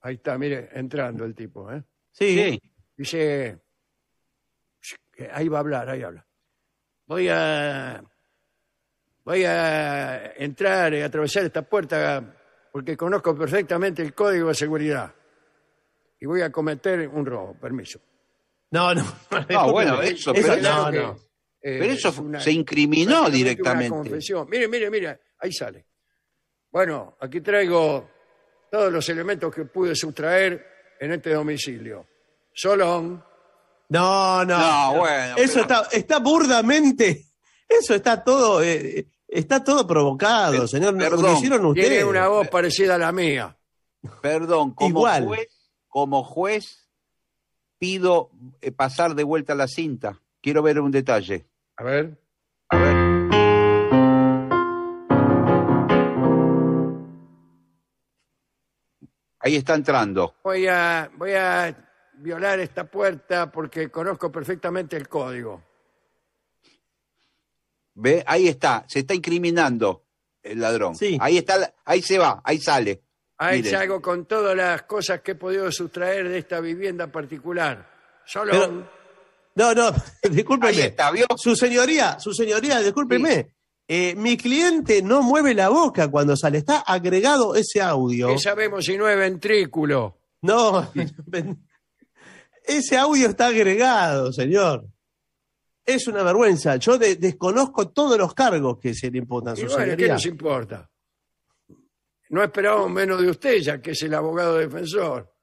Ahí está, mire, entrando el tipo, ¿eh? Sí. Dice, ahí va a hablar, ahí habla. Voy a, voy a entrar, y atravesar esta puerta porque conozco perfectamente el código de seguridad y voy a cometer un robo, permiso. No, no. No, ah, bueno, eso, pero eso, eh, se incriminó directamente. confesión. Mire, mire, mire, ahí sale. Bueno, aquí traigo todos los elementos que pude sustraer en este domicilio. Solón. No, no. No, bueno. Eso está, está burdamente. Eso está todo eh, Está todo provocado, señor. Perdón, lo hicieron ustedes. Tiene una voz parecida a la mía. Perdón, como juez, como juez pido eh, pasar de vuelta la cinta. Quiero ver un detalle. A ver. A ver. Ahí está entrando. Voy a, voy a violar esta puerta porque conozco perfectamente el código. Ahí está, se está incriminando el ladrón. Ahí está, ahí se va, ahí sale. Ahí salgo con todas las cosas que he podido sustraer de esta vivienda particular. Solo No, no, discúlpeme. Su señoría, su señoría, discúlpeme. Eh, mi cliente no mueve la boca cuando sale, está agregado ese audio. Que sabemos si no es ventrículo? No, ese audio está agregado, señor. Es una vergüenza. Yo desconozco todos los cargos que se le imputan a su ¿A ¿Qué nos importa? No esperamos menos de usted, ya que es el abogado defensor.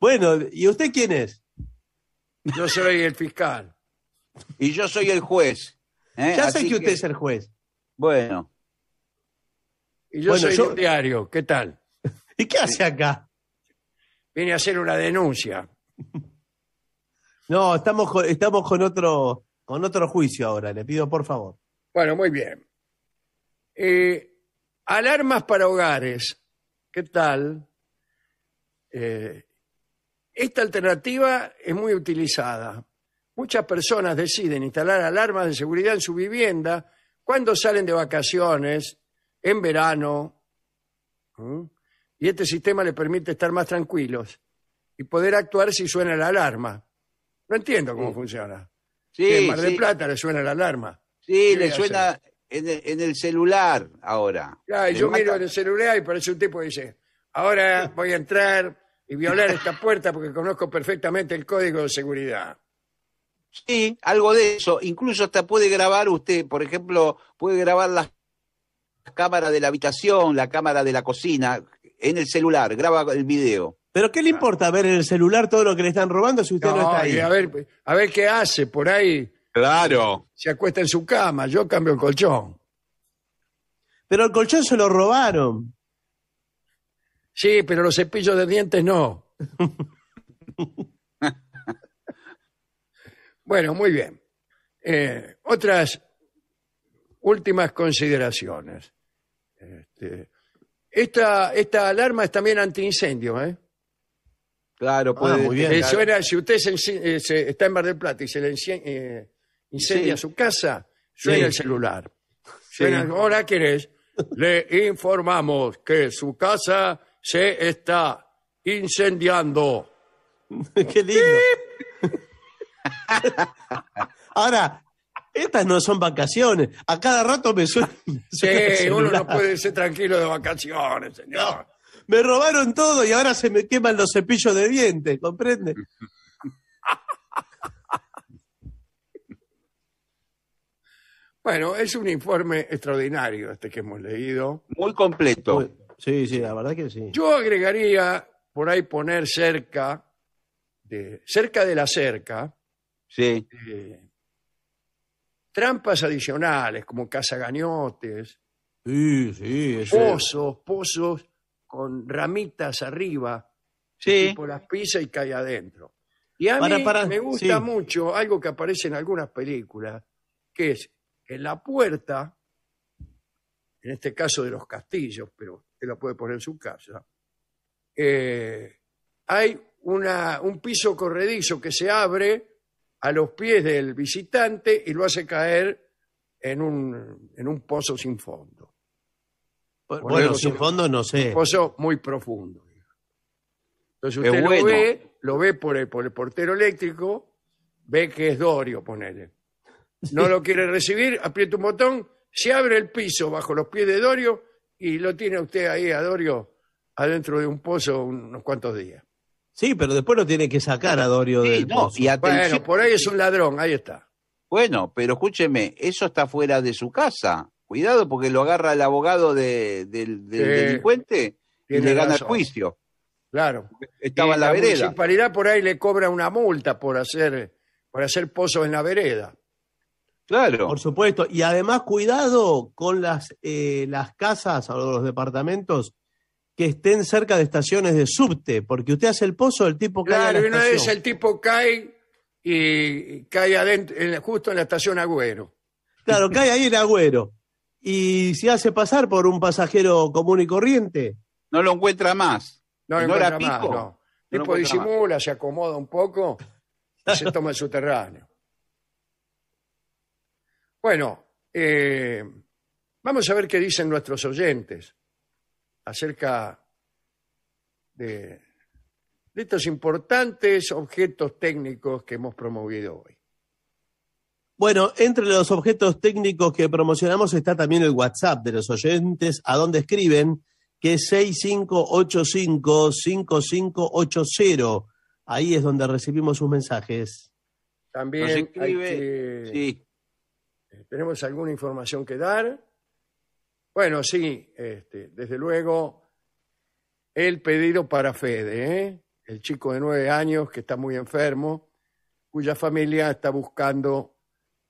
Bueno, ¿y usted quién es? Yo soy el fiscal. y yo soy el juez. ¿eh? Ya sé que, usted es el juez. Bueno. Y yo soy un diario, ¿qué tal? ¿Y qué hace acá? Viene a hacer una denuncia. No, estamos con, estamos con otro con otro juicio ahora, le pido por favor. Bueno, muy bien. Eh, alarmas para hogares, ¿qué tal? Eh, esta alternativa es muy utilizada. Muchas personas deciden instalar alarmas de seguridad en su vivienda cuando salen de vacaciones, en verano, y este sistema le permite estar más tranquilos y poder actuar si suena la alarma. No entiendo cómo funciona. Sí, en Mar de Plata le suena la alarma. Sí, le suena en el, celular ahora. Claro, yo miro en el celular y parece un tipo que dice, ahora voy a entrar y violar esta puerta porque conozco perfectamente el código de seguridad. Sí, algo de eso. Incluso hasta puede grabar usted, por ejemplo, puede grabar las cámaras de la habitación, la cámara de la cocina, en el celular, graba el video. Pero ¿qué le importa ver en el celular todo lo que le están robando si usted no, está ahí? A ver, qué hace por ahí. Claro. Se acuesta en su cama, yo cambio el colchón. Pero el colchón se lo robaron. Sí, pero los cepillos de dientes no. bueno, muy bien. Eh, otras últimas consideraciones. Este, esta, esta alarma es también antiincendio, ¿eh? Claro, ah, puede. muy bien, si usted eh, se, está en Mar del Plata y se le eh, incendia su casa, suena el celular. ahora quién es. Le informamos que su casa se está incendiando. Qué lindo. Ahora, estas no son vacaciones. A cada rato me suena. Sí, uno no puede ser tranquilo de vacaciones, señor me robaron todo y ahora se me queman los cepillos de dientes, ¿comprende? Bueno, es un informe extraordinario este que hemos leído. Muy completo. sí, sí, la verdad que sí. Yo agregaría por ahí poner cerca, de, cerca de la cerca, eh, trampas adicionales como cazagañotes, sí, pozos, pozos con ramitas arriba, sí. por las pisa y cae adentro. Y a mí me gusta mucho algo que aparece en algunas películas, que es en la puerta, en este caso de los castillos, pero usted la puede poner en su casa, eh, hay una, un piso corredizo que se abre a los pies del visitante y lo hace caer en un pozo sin fondo. Bueno, en fondo no sé. Un pozo muy profundo. Entonces usted lo ve, lo ve por el, por el portero eléctrico, ve que es Dorio, ponele. No lo quiere recibir, aprieta un botón, se abre el piso bajo los pies de Dorio y lo tiene usted ahí a Dorio adentro de un pozo unos cuantos días. Sí, pero después lo tiene que sacar a Dorio del pozo. Y bueno, por ahí es un ladrón, ahí está. Bueno, pero escúcheme, eso está fuera de su casa. Cuidado porque lo agarra el abogado del, delincuente y le gana el juicio. Claro. Estaba en la, vereda. La municipalidad por ahí le cobra una multa por hacer, por hacer pozos en la vereda. Claro. Por supuesto. Y además, cuidado con las, eh, las casas o los departamentos que estén cerca de estaciones de subte, porque usted hace el pozo, el tipo cae. Claro, una vez el tipo cae y cae adentro, justo en la estación Agüero. Claro, cae ahí en Agüero y se hace pasar por un pasajero común y corriente. No lo encuentra más. No lo encuentra más, tipo disimula, se acomoda un poco y se toma el subterráneo. Bueno, eh, vamos a ver qué dicen nuestros oyentes acerca de estos importantes objetos técnicos que hemos promovido hoy. Bueno, entre los objetos técnicos que promocionamos está también el WhatsApp de los oyentes, a donde escriben, que es 6585-5580. Ahí es donde recibimos sus mensajes. También sí. Eh, ¿Tenemos alguna información que dar? Bueno, sí, este, desde luego, el pedido para Fede, ¿eh? el chico de nueve años que está muy enfermo, cuya familia está buscando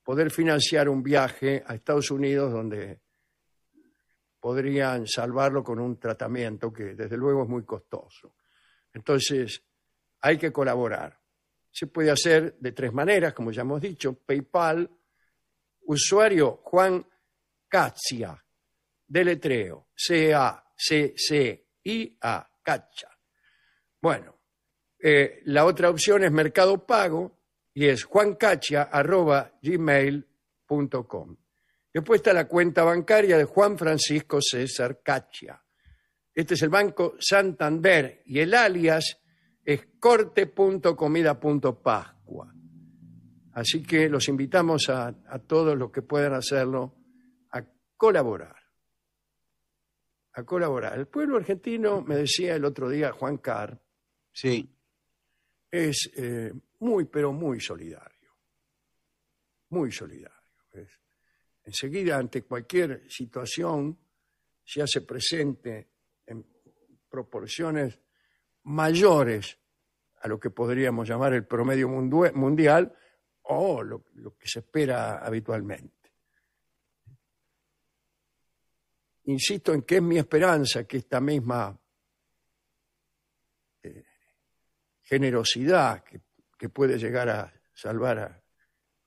poder financiar un viaje a Estados Unidos donde podrían salvarlo con un tratamiento que desde luego es muy costoso. Entonces, hay que colaborar. Se puede hacer de tres maneras, como ya hemos dicho, PayPal, usuario Juan de deletreo, C-A-C-C-I-A, Cacha. Bueno, eh, la otra opción es Mercado Pago, y es gmail.com. Después está la cuenta bancaria de Juan Francisco César Cachia. Este es el Banco Santander y el alias es corte.comida.pascua. Así que los invitamos a, todos los que puedan hacerlo a colaborar. A colaborar. El pueblo argentino, me decía el otro día Juan Carr, Sí. es eh, muy, pero muy solidario. Muy solidario. Enseguida, ante cualquier situación, se hace presente en proporciones mayores a lo que podríamos llamar el promedio mundial o lo, que se espera habitualmente. Insisto en que es mi esperanza que esta misma eh, generosidad que que puede llegar a salvar a,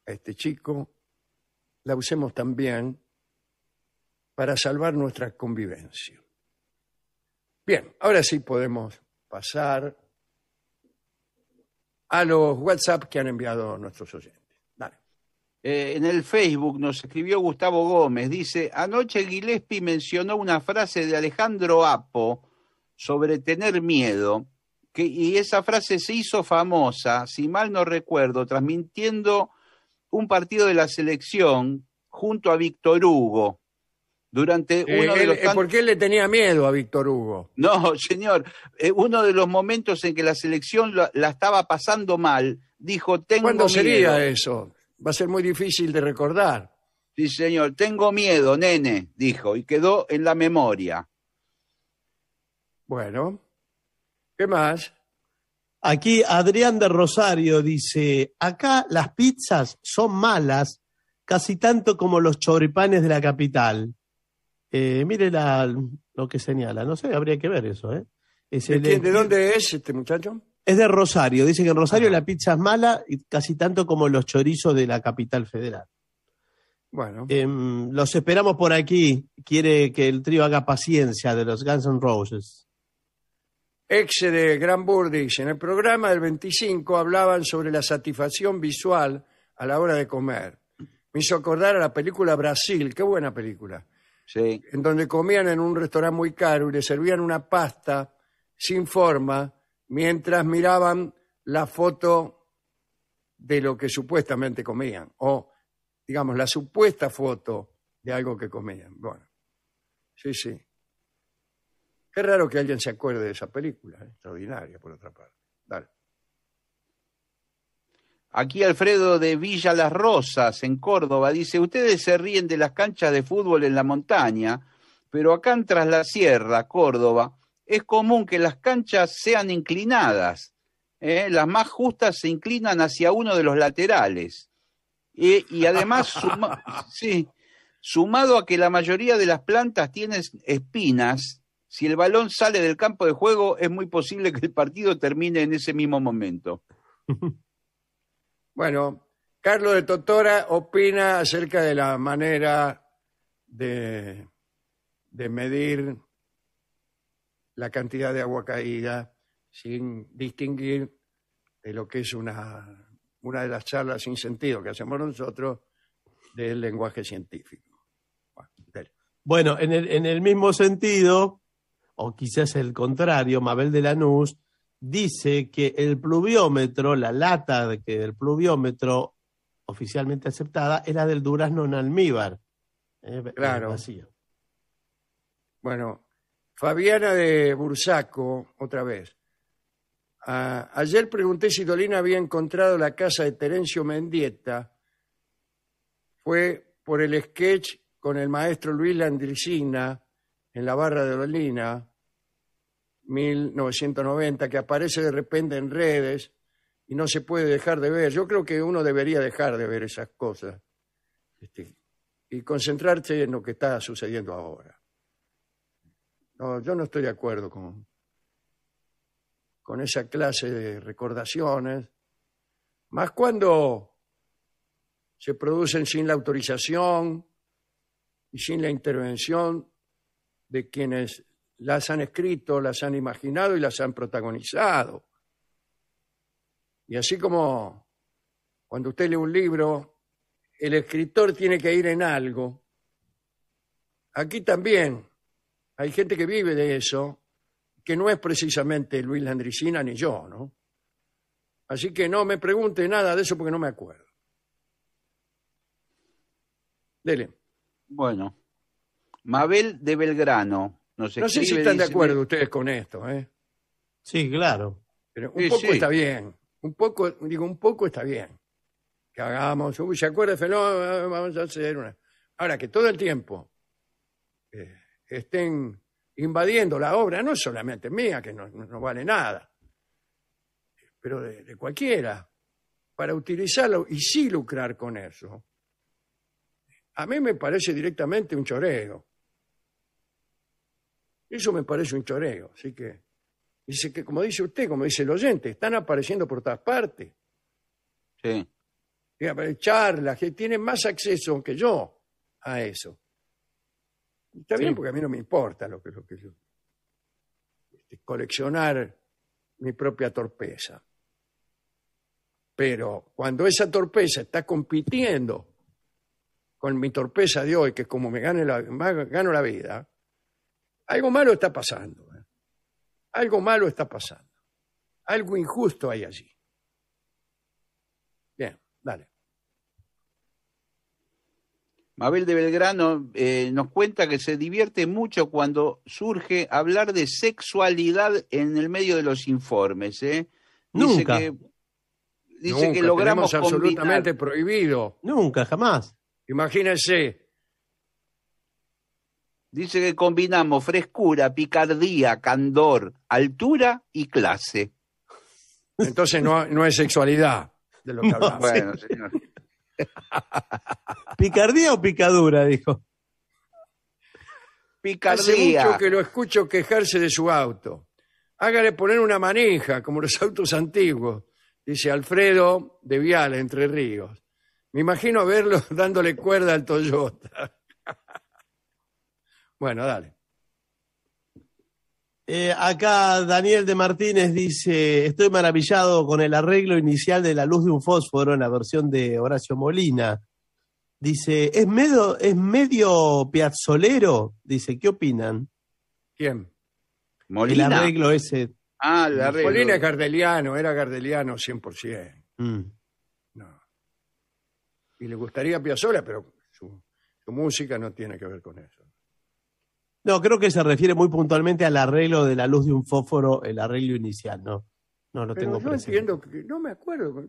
este chico, la usemos también para salvar nuestra convivencia. Bien, ahora sí podemos pasar a los WhatsApp que han enviado nuestros oyentes. Eh, en el Facebook nos escribió Gustavo Gómez, dice, anoche Gillespie mencionó una frase de Alejandro Apo sobre tener miedo y esa frase se hizo famosa, si mal no recuerdo, transmitiendo un partido de la selección junto a Víctor Hugo durante eh, uno de los... Eh, ¿Por qué le tenía miedo a Víctor Hugo? No, señor, eh, uno de los momentos en que la selección la, estaba pasando mal, dijo, tengo ¿Cuándo sería eso? Va a ser muy difícil de recordar. Sí, señor, tengo miedo, nene, dijo, y quedó en la memoria. Bueno, ¿Qué más? Aquí Adrián de Rosario dice, acá las pizzas son malas casi tanto como los choripanes de la capital. Eh, mire la, lo que señala, no sé, habría que ver eso. ¿eh? Es ¿De, dónde es este muchacho? Es de Rosario, dice que en Rosario la pizza es mala y casi tanto como los chorizos de la capital federal. Bueno. Em, los esperamos por aquí, quiere que el trío haga paciencia de los Guns N' Roses ex de Gran Burdis, en el programa del 25 hablaban sobre la satisfacción visual a la hora de comer. Me hizo acordar a la película Brasil, qué buena película. Sí. En donde comían en un restaurante muy caro y le servían una pasta sin forma mientras miraban la foto de lo que supuestamente comían o digamos la supuesta foto de algo que comían. Bueno. Sí, sí. Qué raro que alguien se acuerde de esa película, ¿eh? extraordinaria por otra parte. Dale. Aquí Alfredo de Villa Las Rosas, en Córdoba, dice, ustedes se ríen de las canchas de fútbol en la montaña, pero acá en Tras la Sierra, Córdoba, es común que las canchas sean inclinadas. ¿eh? Las más justas se inclinan hacia uno de los laterales. y además, sumado a que la mayoría de las plantas tienen espinas, si el balón sale del campo de juego, es muy posible que el partido termine en ese mismo momento. Bueno, Carlos de Totora opina acerca de la manera de, medir la cantidad de agua caída sin distinguir de lo que es una, una de las charlas sin sentido que hacemos nosotros del lenguaje científico. Bueno, en el, en el mismo sentido, o quizás el contrario, Mabel de Lanús, dice que el pluviómetro, la lata que del pluviómetro oficialmente aceptada, era del durazno en almíbar. Eh, eh, claro. Bueno, Fabiana de Bursaco, otra vez. Ah, ayer pregunté si Dolina había encontrado la casa de Terencio Mendieta. Fue por el sketch con el maestro Luis Landricina en la barra de Dolina, 1990, que aparece de repente en redes y no se puede dejar de ver. Yo creo que uno debería dejar de ver esas cosas este, y concentrarse en lo que está sucediendo ahora. yo no estoy de acuerdo con, con esa clase de recordaciones, más cuando se producen sin la autorización y sin la intervención de quienes las han escrito, las han imaginado y las han protagonizado. Y así como cuando usted lee un libro, el escritor tiene que ir en algo. Aquí también hay gente que vive de eso, que no es precisamente Luis Landricina ni yo, ¿no? Así que no me pregunte nada de eso porque no me acuerdo. Dele. Bueno. Mabel de Belgrano. no sé si están de acuerdo ustedes con esto, ¿eh? Sí, claro. Pero un poco está bien. Un poco, digo, un poco está bien. Que hagamos, uy, ¿se acuerda? vamos a hacer una. Ahora, que todo el tiempo eh, estén invadiendo la obra, no solamente mía, que no, vale nada, pero de, de cualquiera, para utilizarlo y sí lucrar con eso, a mí me parece directamente un choreo. Eso me parece un choreo, así que... Dice que, como dice usted, como dice el oyente, están apareciendo por todas partes. Sí. Charlas, que tiene más acceso que yo a eso. Y está bien, porque a mí no me importa lo que, lo que yo. Este, coleccionar mi propia torpeza. Pero cuando esa torpeza está compitiendo con mi torpeza de hoy, que como me gane la, gano la vida, algo malo está pasando. ¿eh? Algo malo está pasando. Algo injusto hay allí. Bien, dale. Mabel de Belgrano eh, nos cuenta que se divierte mucho cuando surge hablar de sexualidad en el medio de los informes. ¿eh? Dice Nunca. Que, dice que logramos. absolutamente prohibido. Nunca, jamás. Imagínense Dice que combinamos frescura, picardía, candor, altura y clase. Entonces no, no es sexualidad de lo que hablamos. Bueno, señor. ¿Picardía o picadura? Dijo. Picardía. Hace mucho que lo escucho quejarse de su auto. Hágale poner una manija, como los autos antiguos, dice Alfredo de Vial, Entre Ríos. Me imagino verlo dándole cuerda al Toyota. Bueno, dale. Eh, acá Daniel de Martínez dice, estoy maravillado con el arreglo inicial de La luz de un fósforo en la versión de Horacio Molina. Dice, es medio, es medio piazzolero. Dice, ¿qué opinan? ¿Quién? Molina. El arreglo ese. Ah, el arreglo. Molina es cardeliano, era cardeliano 100%. Mm. No. Y le gustaría Piazzola, pero su música no tiene que ver con eso. No, creo que se refiere muy puntualmente al arreglo de la luz de un fósforo, el arreglo inicial, ¿no? No lo tengo presente. no me acuerdo.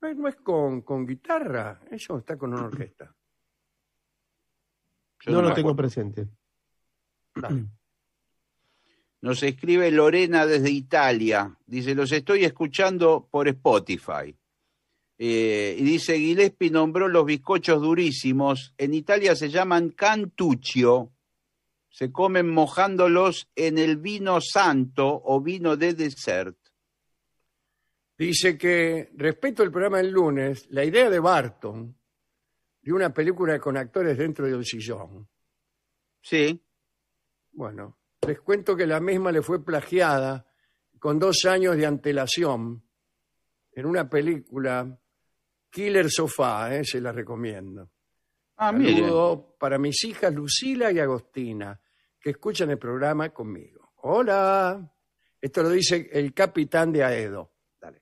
No es con, guitarra, eso está con una orquesta. no, lo tengo presente. Nos escribe Lorena desde Italia. Dice, los estoy escuchando por Spotify. Eh, y dice, Gillespie nombró los bizcochos durísimos. En Italia se llaman cantuccio se comen mojándolos en el vino santo o vino de desert. Dice que respecto al programa del lunes, la idea de Barton, de una película con actores dentro de un sillón. Sí. Bueno, les cuento que la misma le fue plagiada con dos años de antelación en una película Killer Sofá, eh, se la recomiendo. Ah, para mis hijas Lucila y Agostina, que escuchan el programa conmigo. Hola. Esto lo dice el capitán de Aedo. Dale.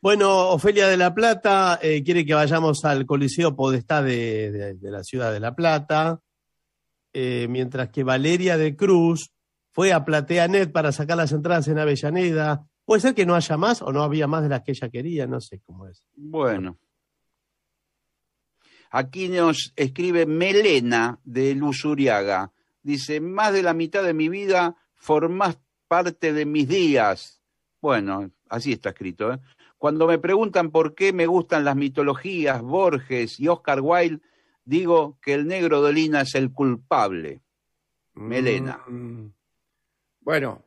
Bueno, Ofelia de la Plata eh, quiere que vayamos al Coliseo Podestá de, la ciudad de La Plata, eh, mientras que Valeria de Cruz fue a PlateaNet para sacar las entradas en Avellaneda. Puede ser que no haya más o no había más de las que ella quería, no sé cómo es. Bueno. Aquí nos escribe Melena de Lusuriaga. Dice, más de la mitad de mi vida formás parte de mis días. Bueno, así está escrito. ¿eh? Cuando me preguntan por qué me gustan las mitologías, Borges y Oscar Wilde, digo que el negro Dolina es el culpable. Melena. Mm. Bueno,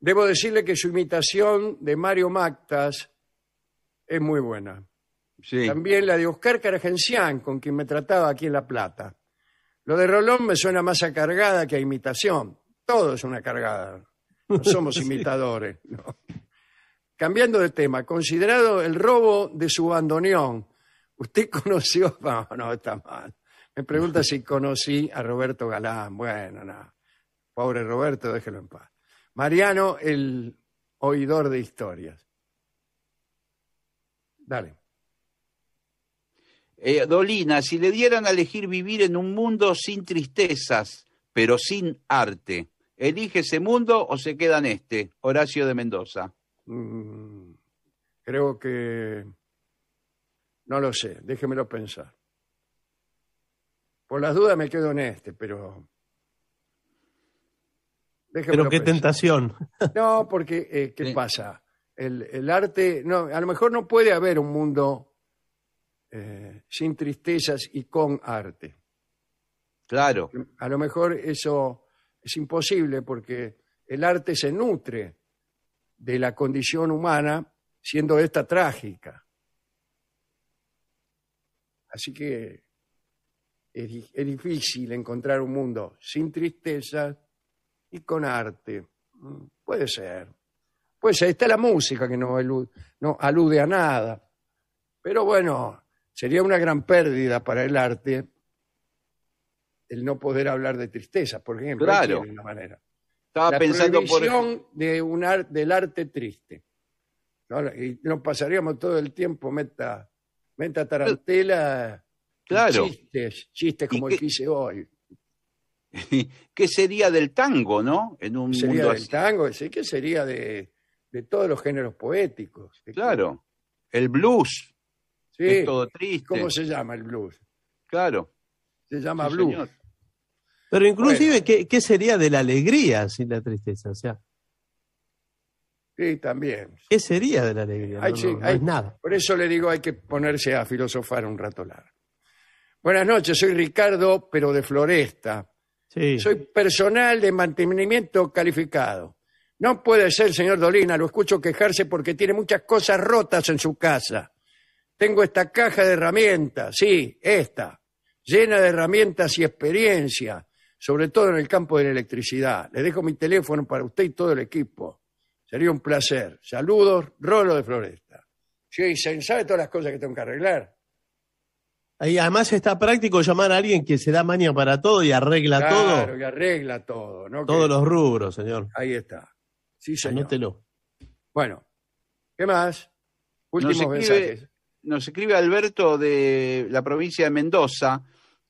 debo decirle que su imitación de Mario Mactas es muy buena. También la de Oscar Cargencián, con quien me trataba aquí en La Plata. Lo de Rolón me suena más a cargada que a imitación. Todo es una cargada. No somos imitadores. Cambiando de tema, considerado el robo de su bandoneón, usted conoció. No, no, está mal. Me pregunta si conocí a Roberto Galán. Bueno, no. Pobre Roberto, déjelo en paz. Mariano, el oidor de historias. Dale. Eh, Dolina, si le dieran a elegir vivir en un mundo sin tristezas, pero sin arte, ¿elige ese mundo o se queda en este? Horacio de Mendoza. Mm, creo que... No lo sé, déjemelo pensar. Por las dudas me quedo en este, pero... pero qué tentación. No, porque, eh, ¿qué pasa? El, el arte, no, a lo mejor no puede haber un mundo eh, sin tristezas y con arte. Claro. A lo mejor eso es imposible porque el arte se nutre de la condición humana siendo esta trágica. Así que es, difícil encontrar un mundo sin tristezas y con arte. Mm, puede ser. Puede ser. Está la música que no alude a nada. Pero bueno, Sería una gran pérdida para el arte el no poder hablar de tristeza, por ejemplo. Claro. manera. Estaba la pensando por de un del arte triste. ¿no? Y nos pasaríamos todo el tiempo meta, meta tarantela, chistes, chistes como el que hice hoy. ¿Qué sería del tango, no? En un del tango, ¿qué sería de, de, todos los géneros poéticos? Claro, el blues todo triste. ¿Cómo se llama el blues? Claro. Se llama blues. Pero inclusive, ¿qué, sería de la alegría sin la tristeza? O sea, sí, también. ¿Qué sería de la alegría? no, nada. Por eso le digo, hay que ponerse a filosofar un rato largo. Buenas noches, soy Ricardo, pero de Floresta. Soy personal de mantenimiento calificado. No puede ser, señor Dolina, lo escucho quejarse porque tiene muchas cosas rotas en su casa. Tengo esta caja de herramientas, sí, esta, llena de herramientas y experiencia, sobre todo en el campo de la electricidad. Le dejo mi teléfono para usted y todo el equipo. Sería un placer. Saludos, Rolo de Floresta. Sí, sabe todas las cosas que tengo que arreglar. Y además está práctico llamar a alguien que se da maña para todo y arregla todo. Claro, y arregla todo. ¿no? Todos los rubros, señor. Ahí está. Sí, señor. Bueno, ¿qué más? Último mensajes nos escribe Alberto de la provincia de Mendoza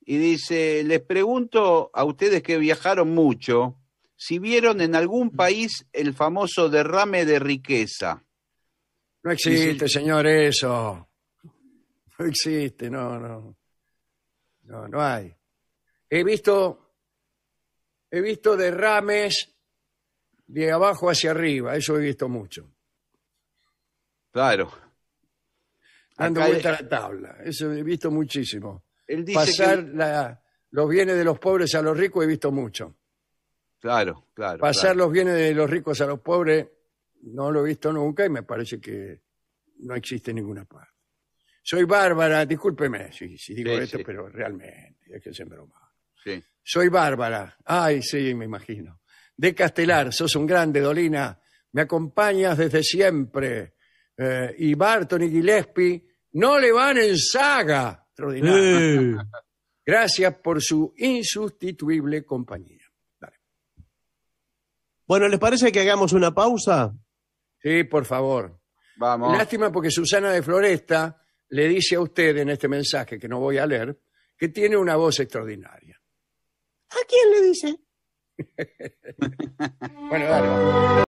y dice, les pregunto a ustedes que viajaron mucho, si vieron en algún mm. país el famoso derrame de riqueza. No existe, señor, eso. No existe, no, no. No, no hay. He visto, he visto derrames de abajo hacia arriba, eso he visto mucho. Claro dando vuelta a la tabla. Eso he visto muchísimo. Pasar los bienes de los pobres a los ricos he visto mucho. Claro, claro. Pasar los bienes de los ricos a los pobres no lo he visto nunca y me parece que no existe ninguna parte. Soy bárbara, discúlpeme si, digo esto, pero realmente, es que se broma. Sí. Soy bárbara, ay, sí, me imagino. De Castelar, sos un grande, Dolina, me acompañas desde siempre. Eh, y Barton y Gillespie no le van en saga. Extraordinario. Gracias por su insustituible compañía. Bueno, ¿les parece que hagamos una pausa? Sí, por favor. Vamos. Lástima porque Susana de Floresta le dice a usted en este mensaje que no voy a leer que tiene una voz extraordinaria. ¿A quién le dice? bueno, dale.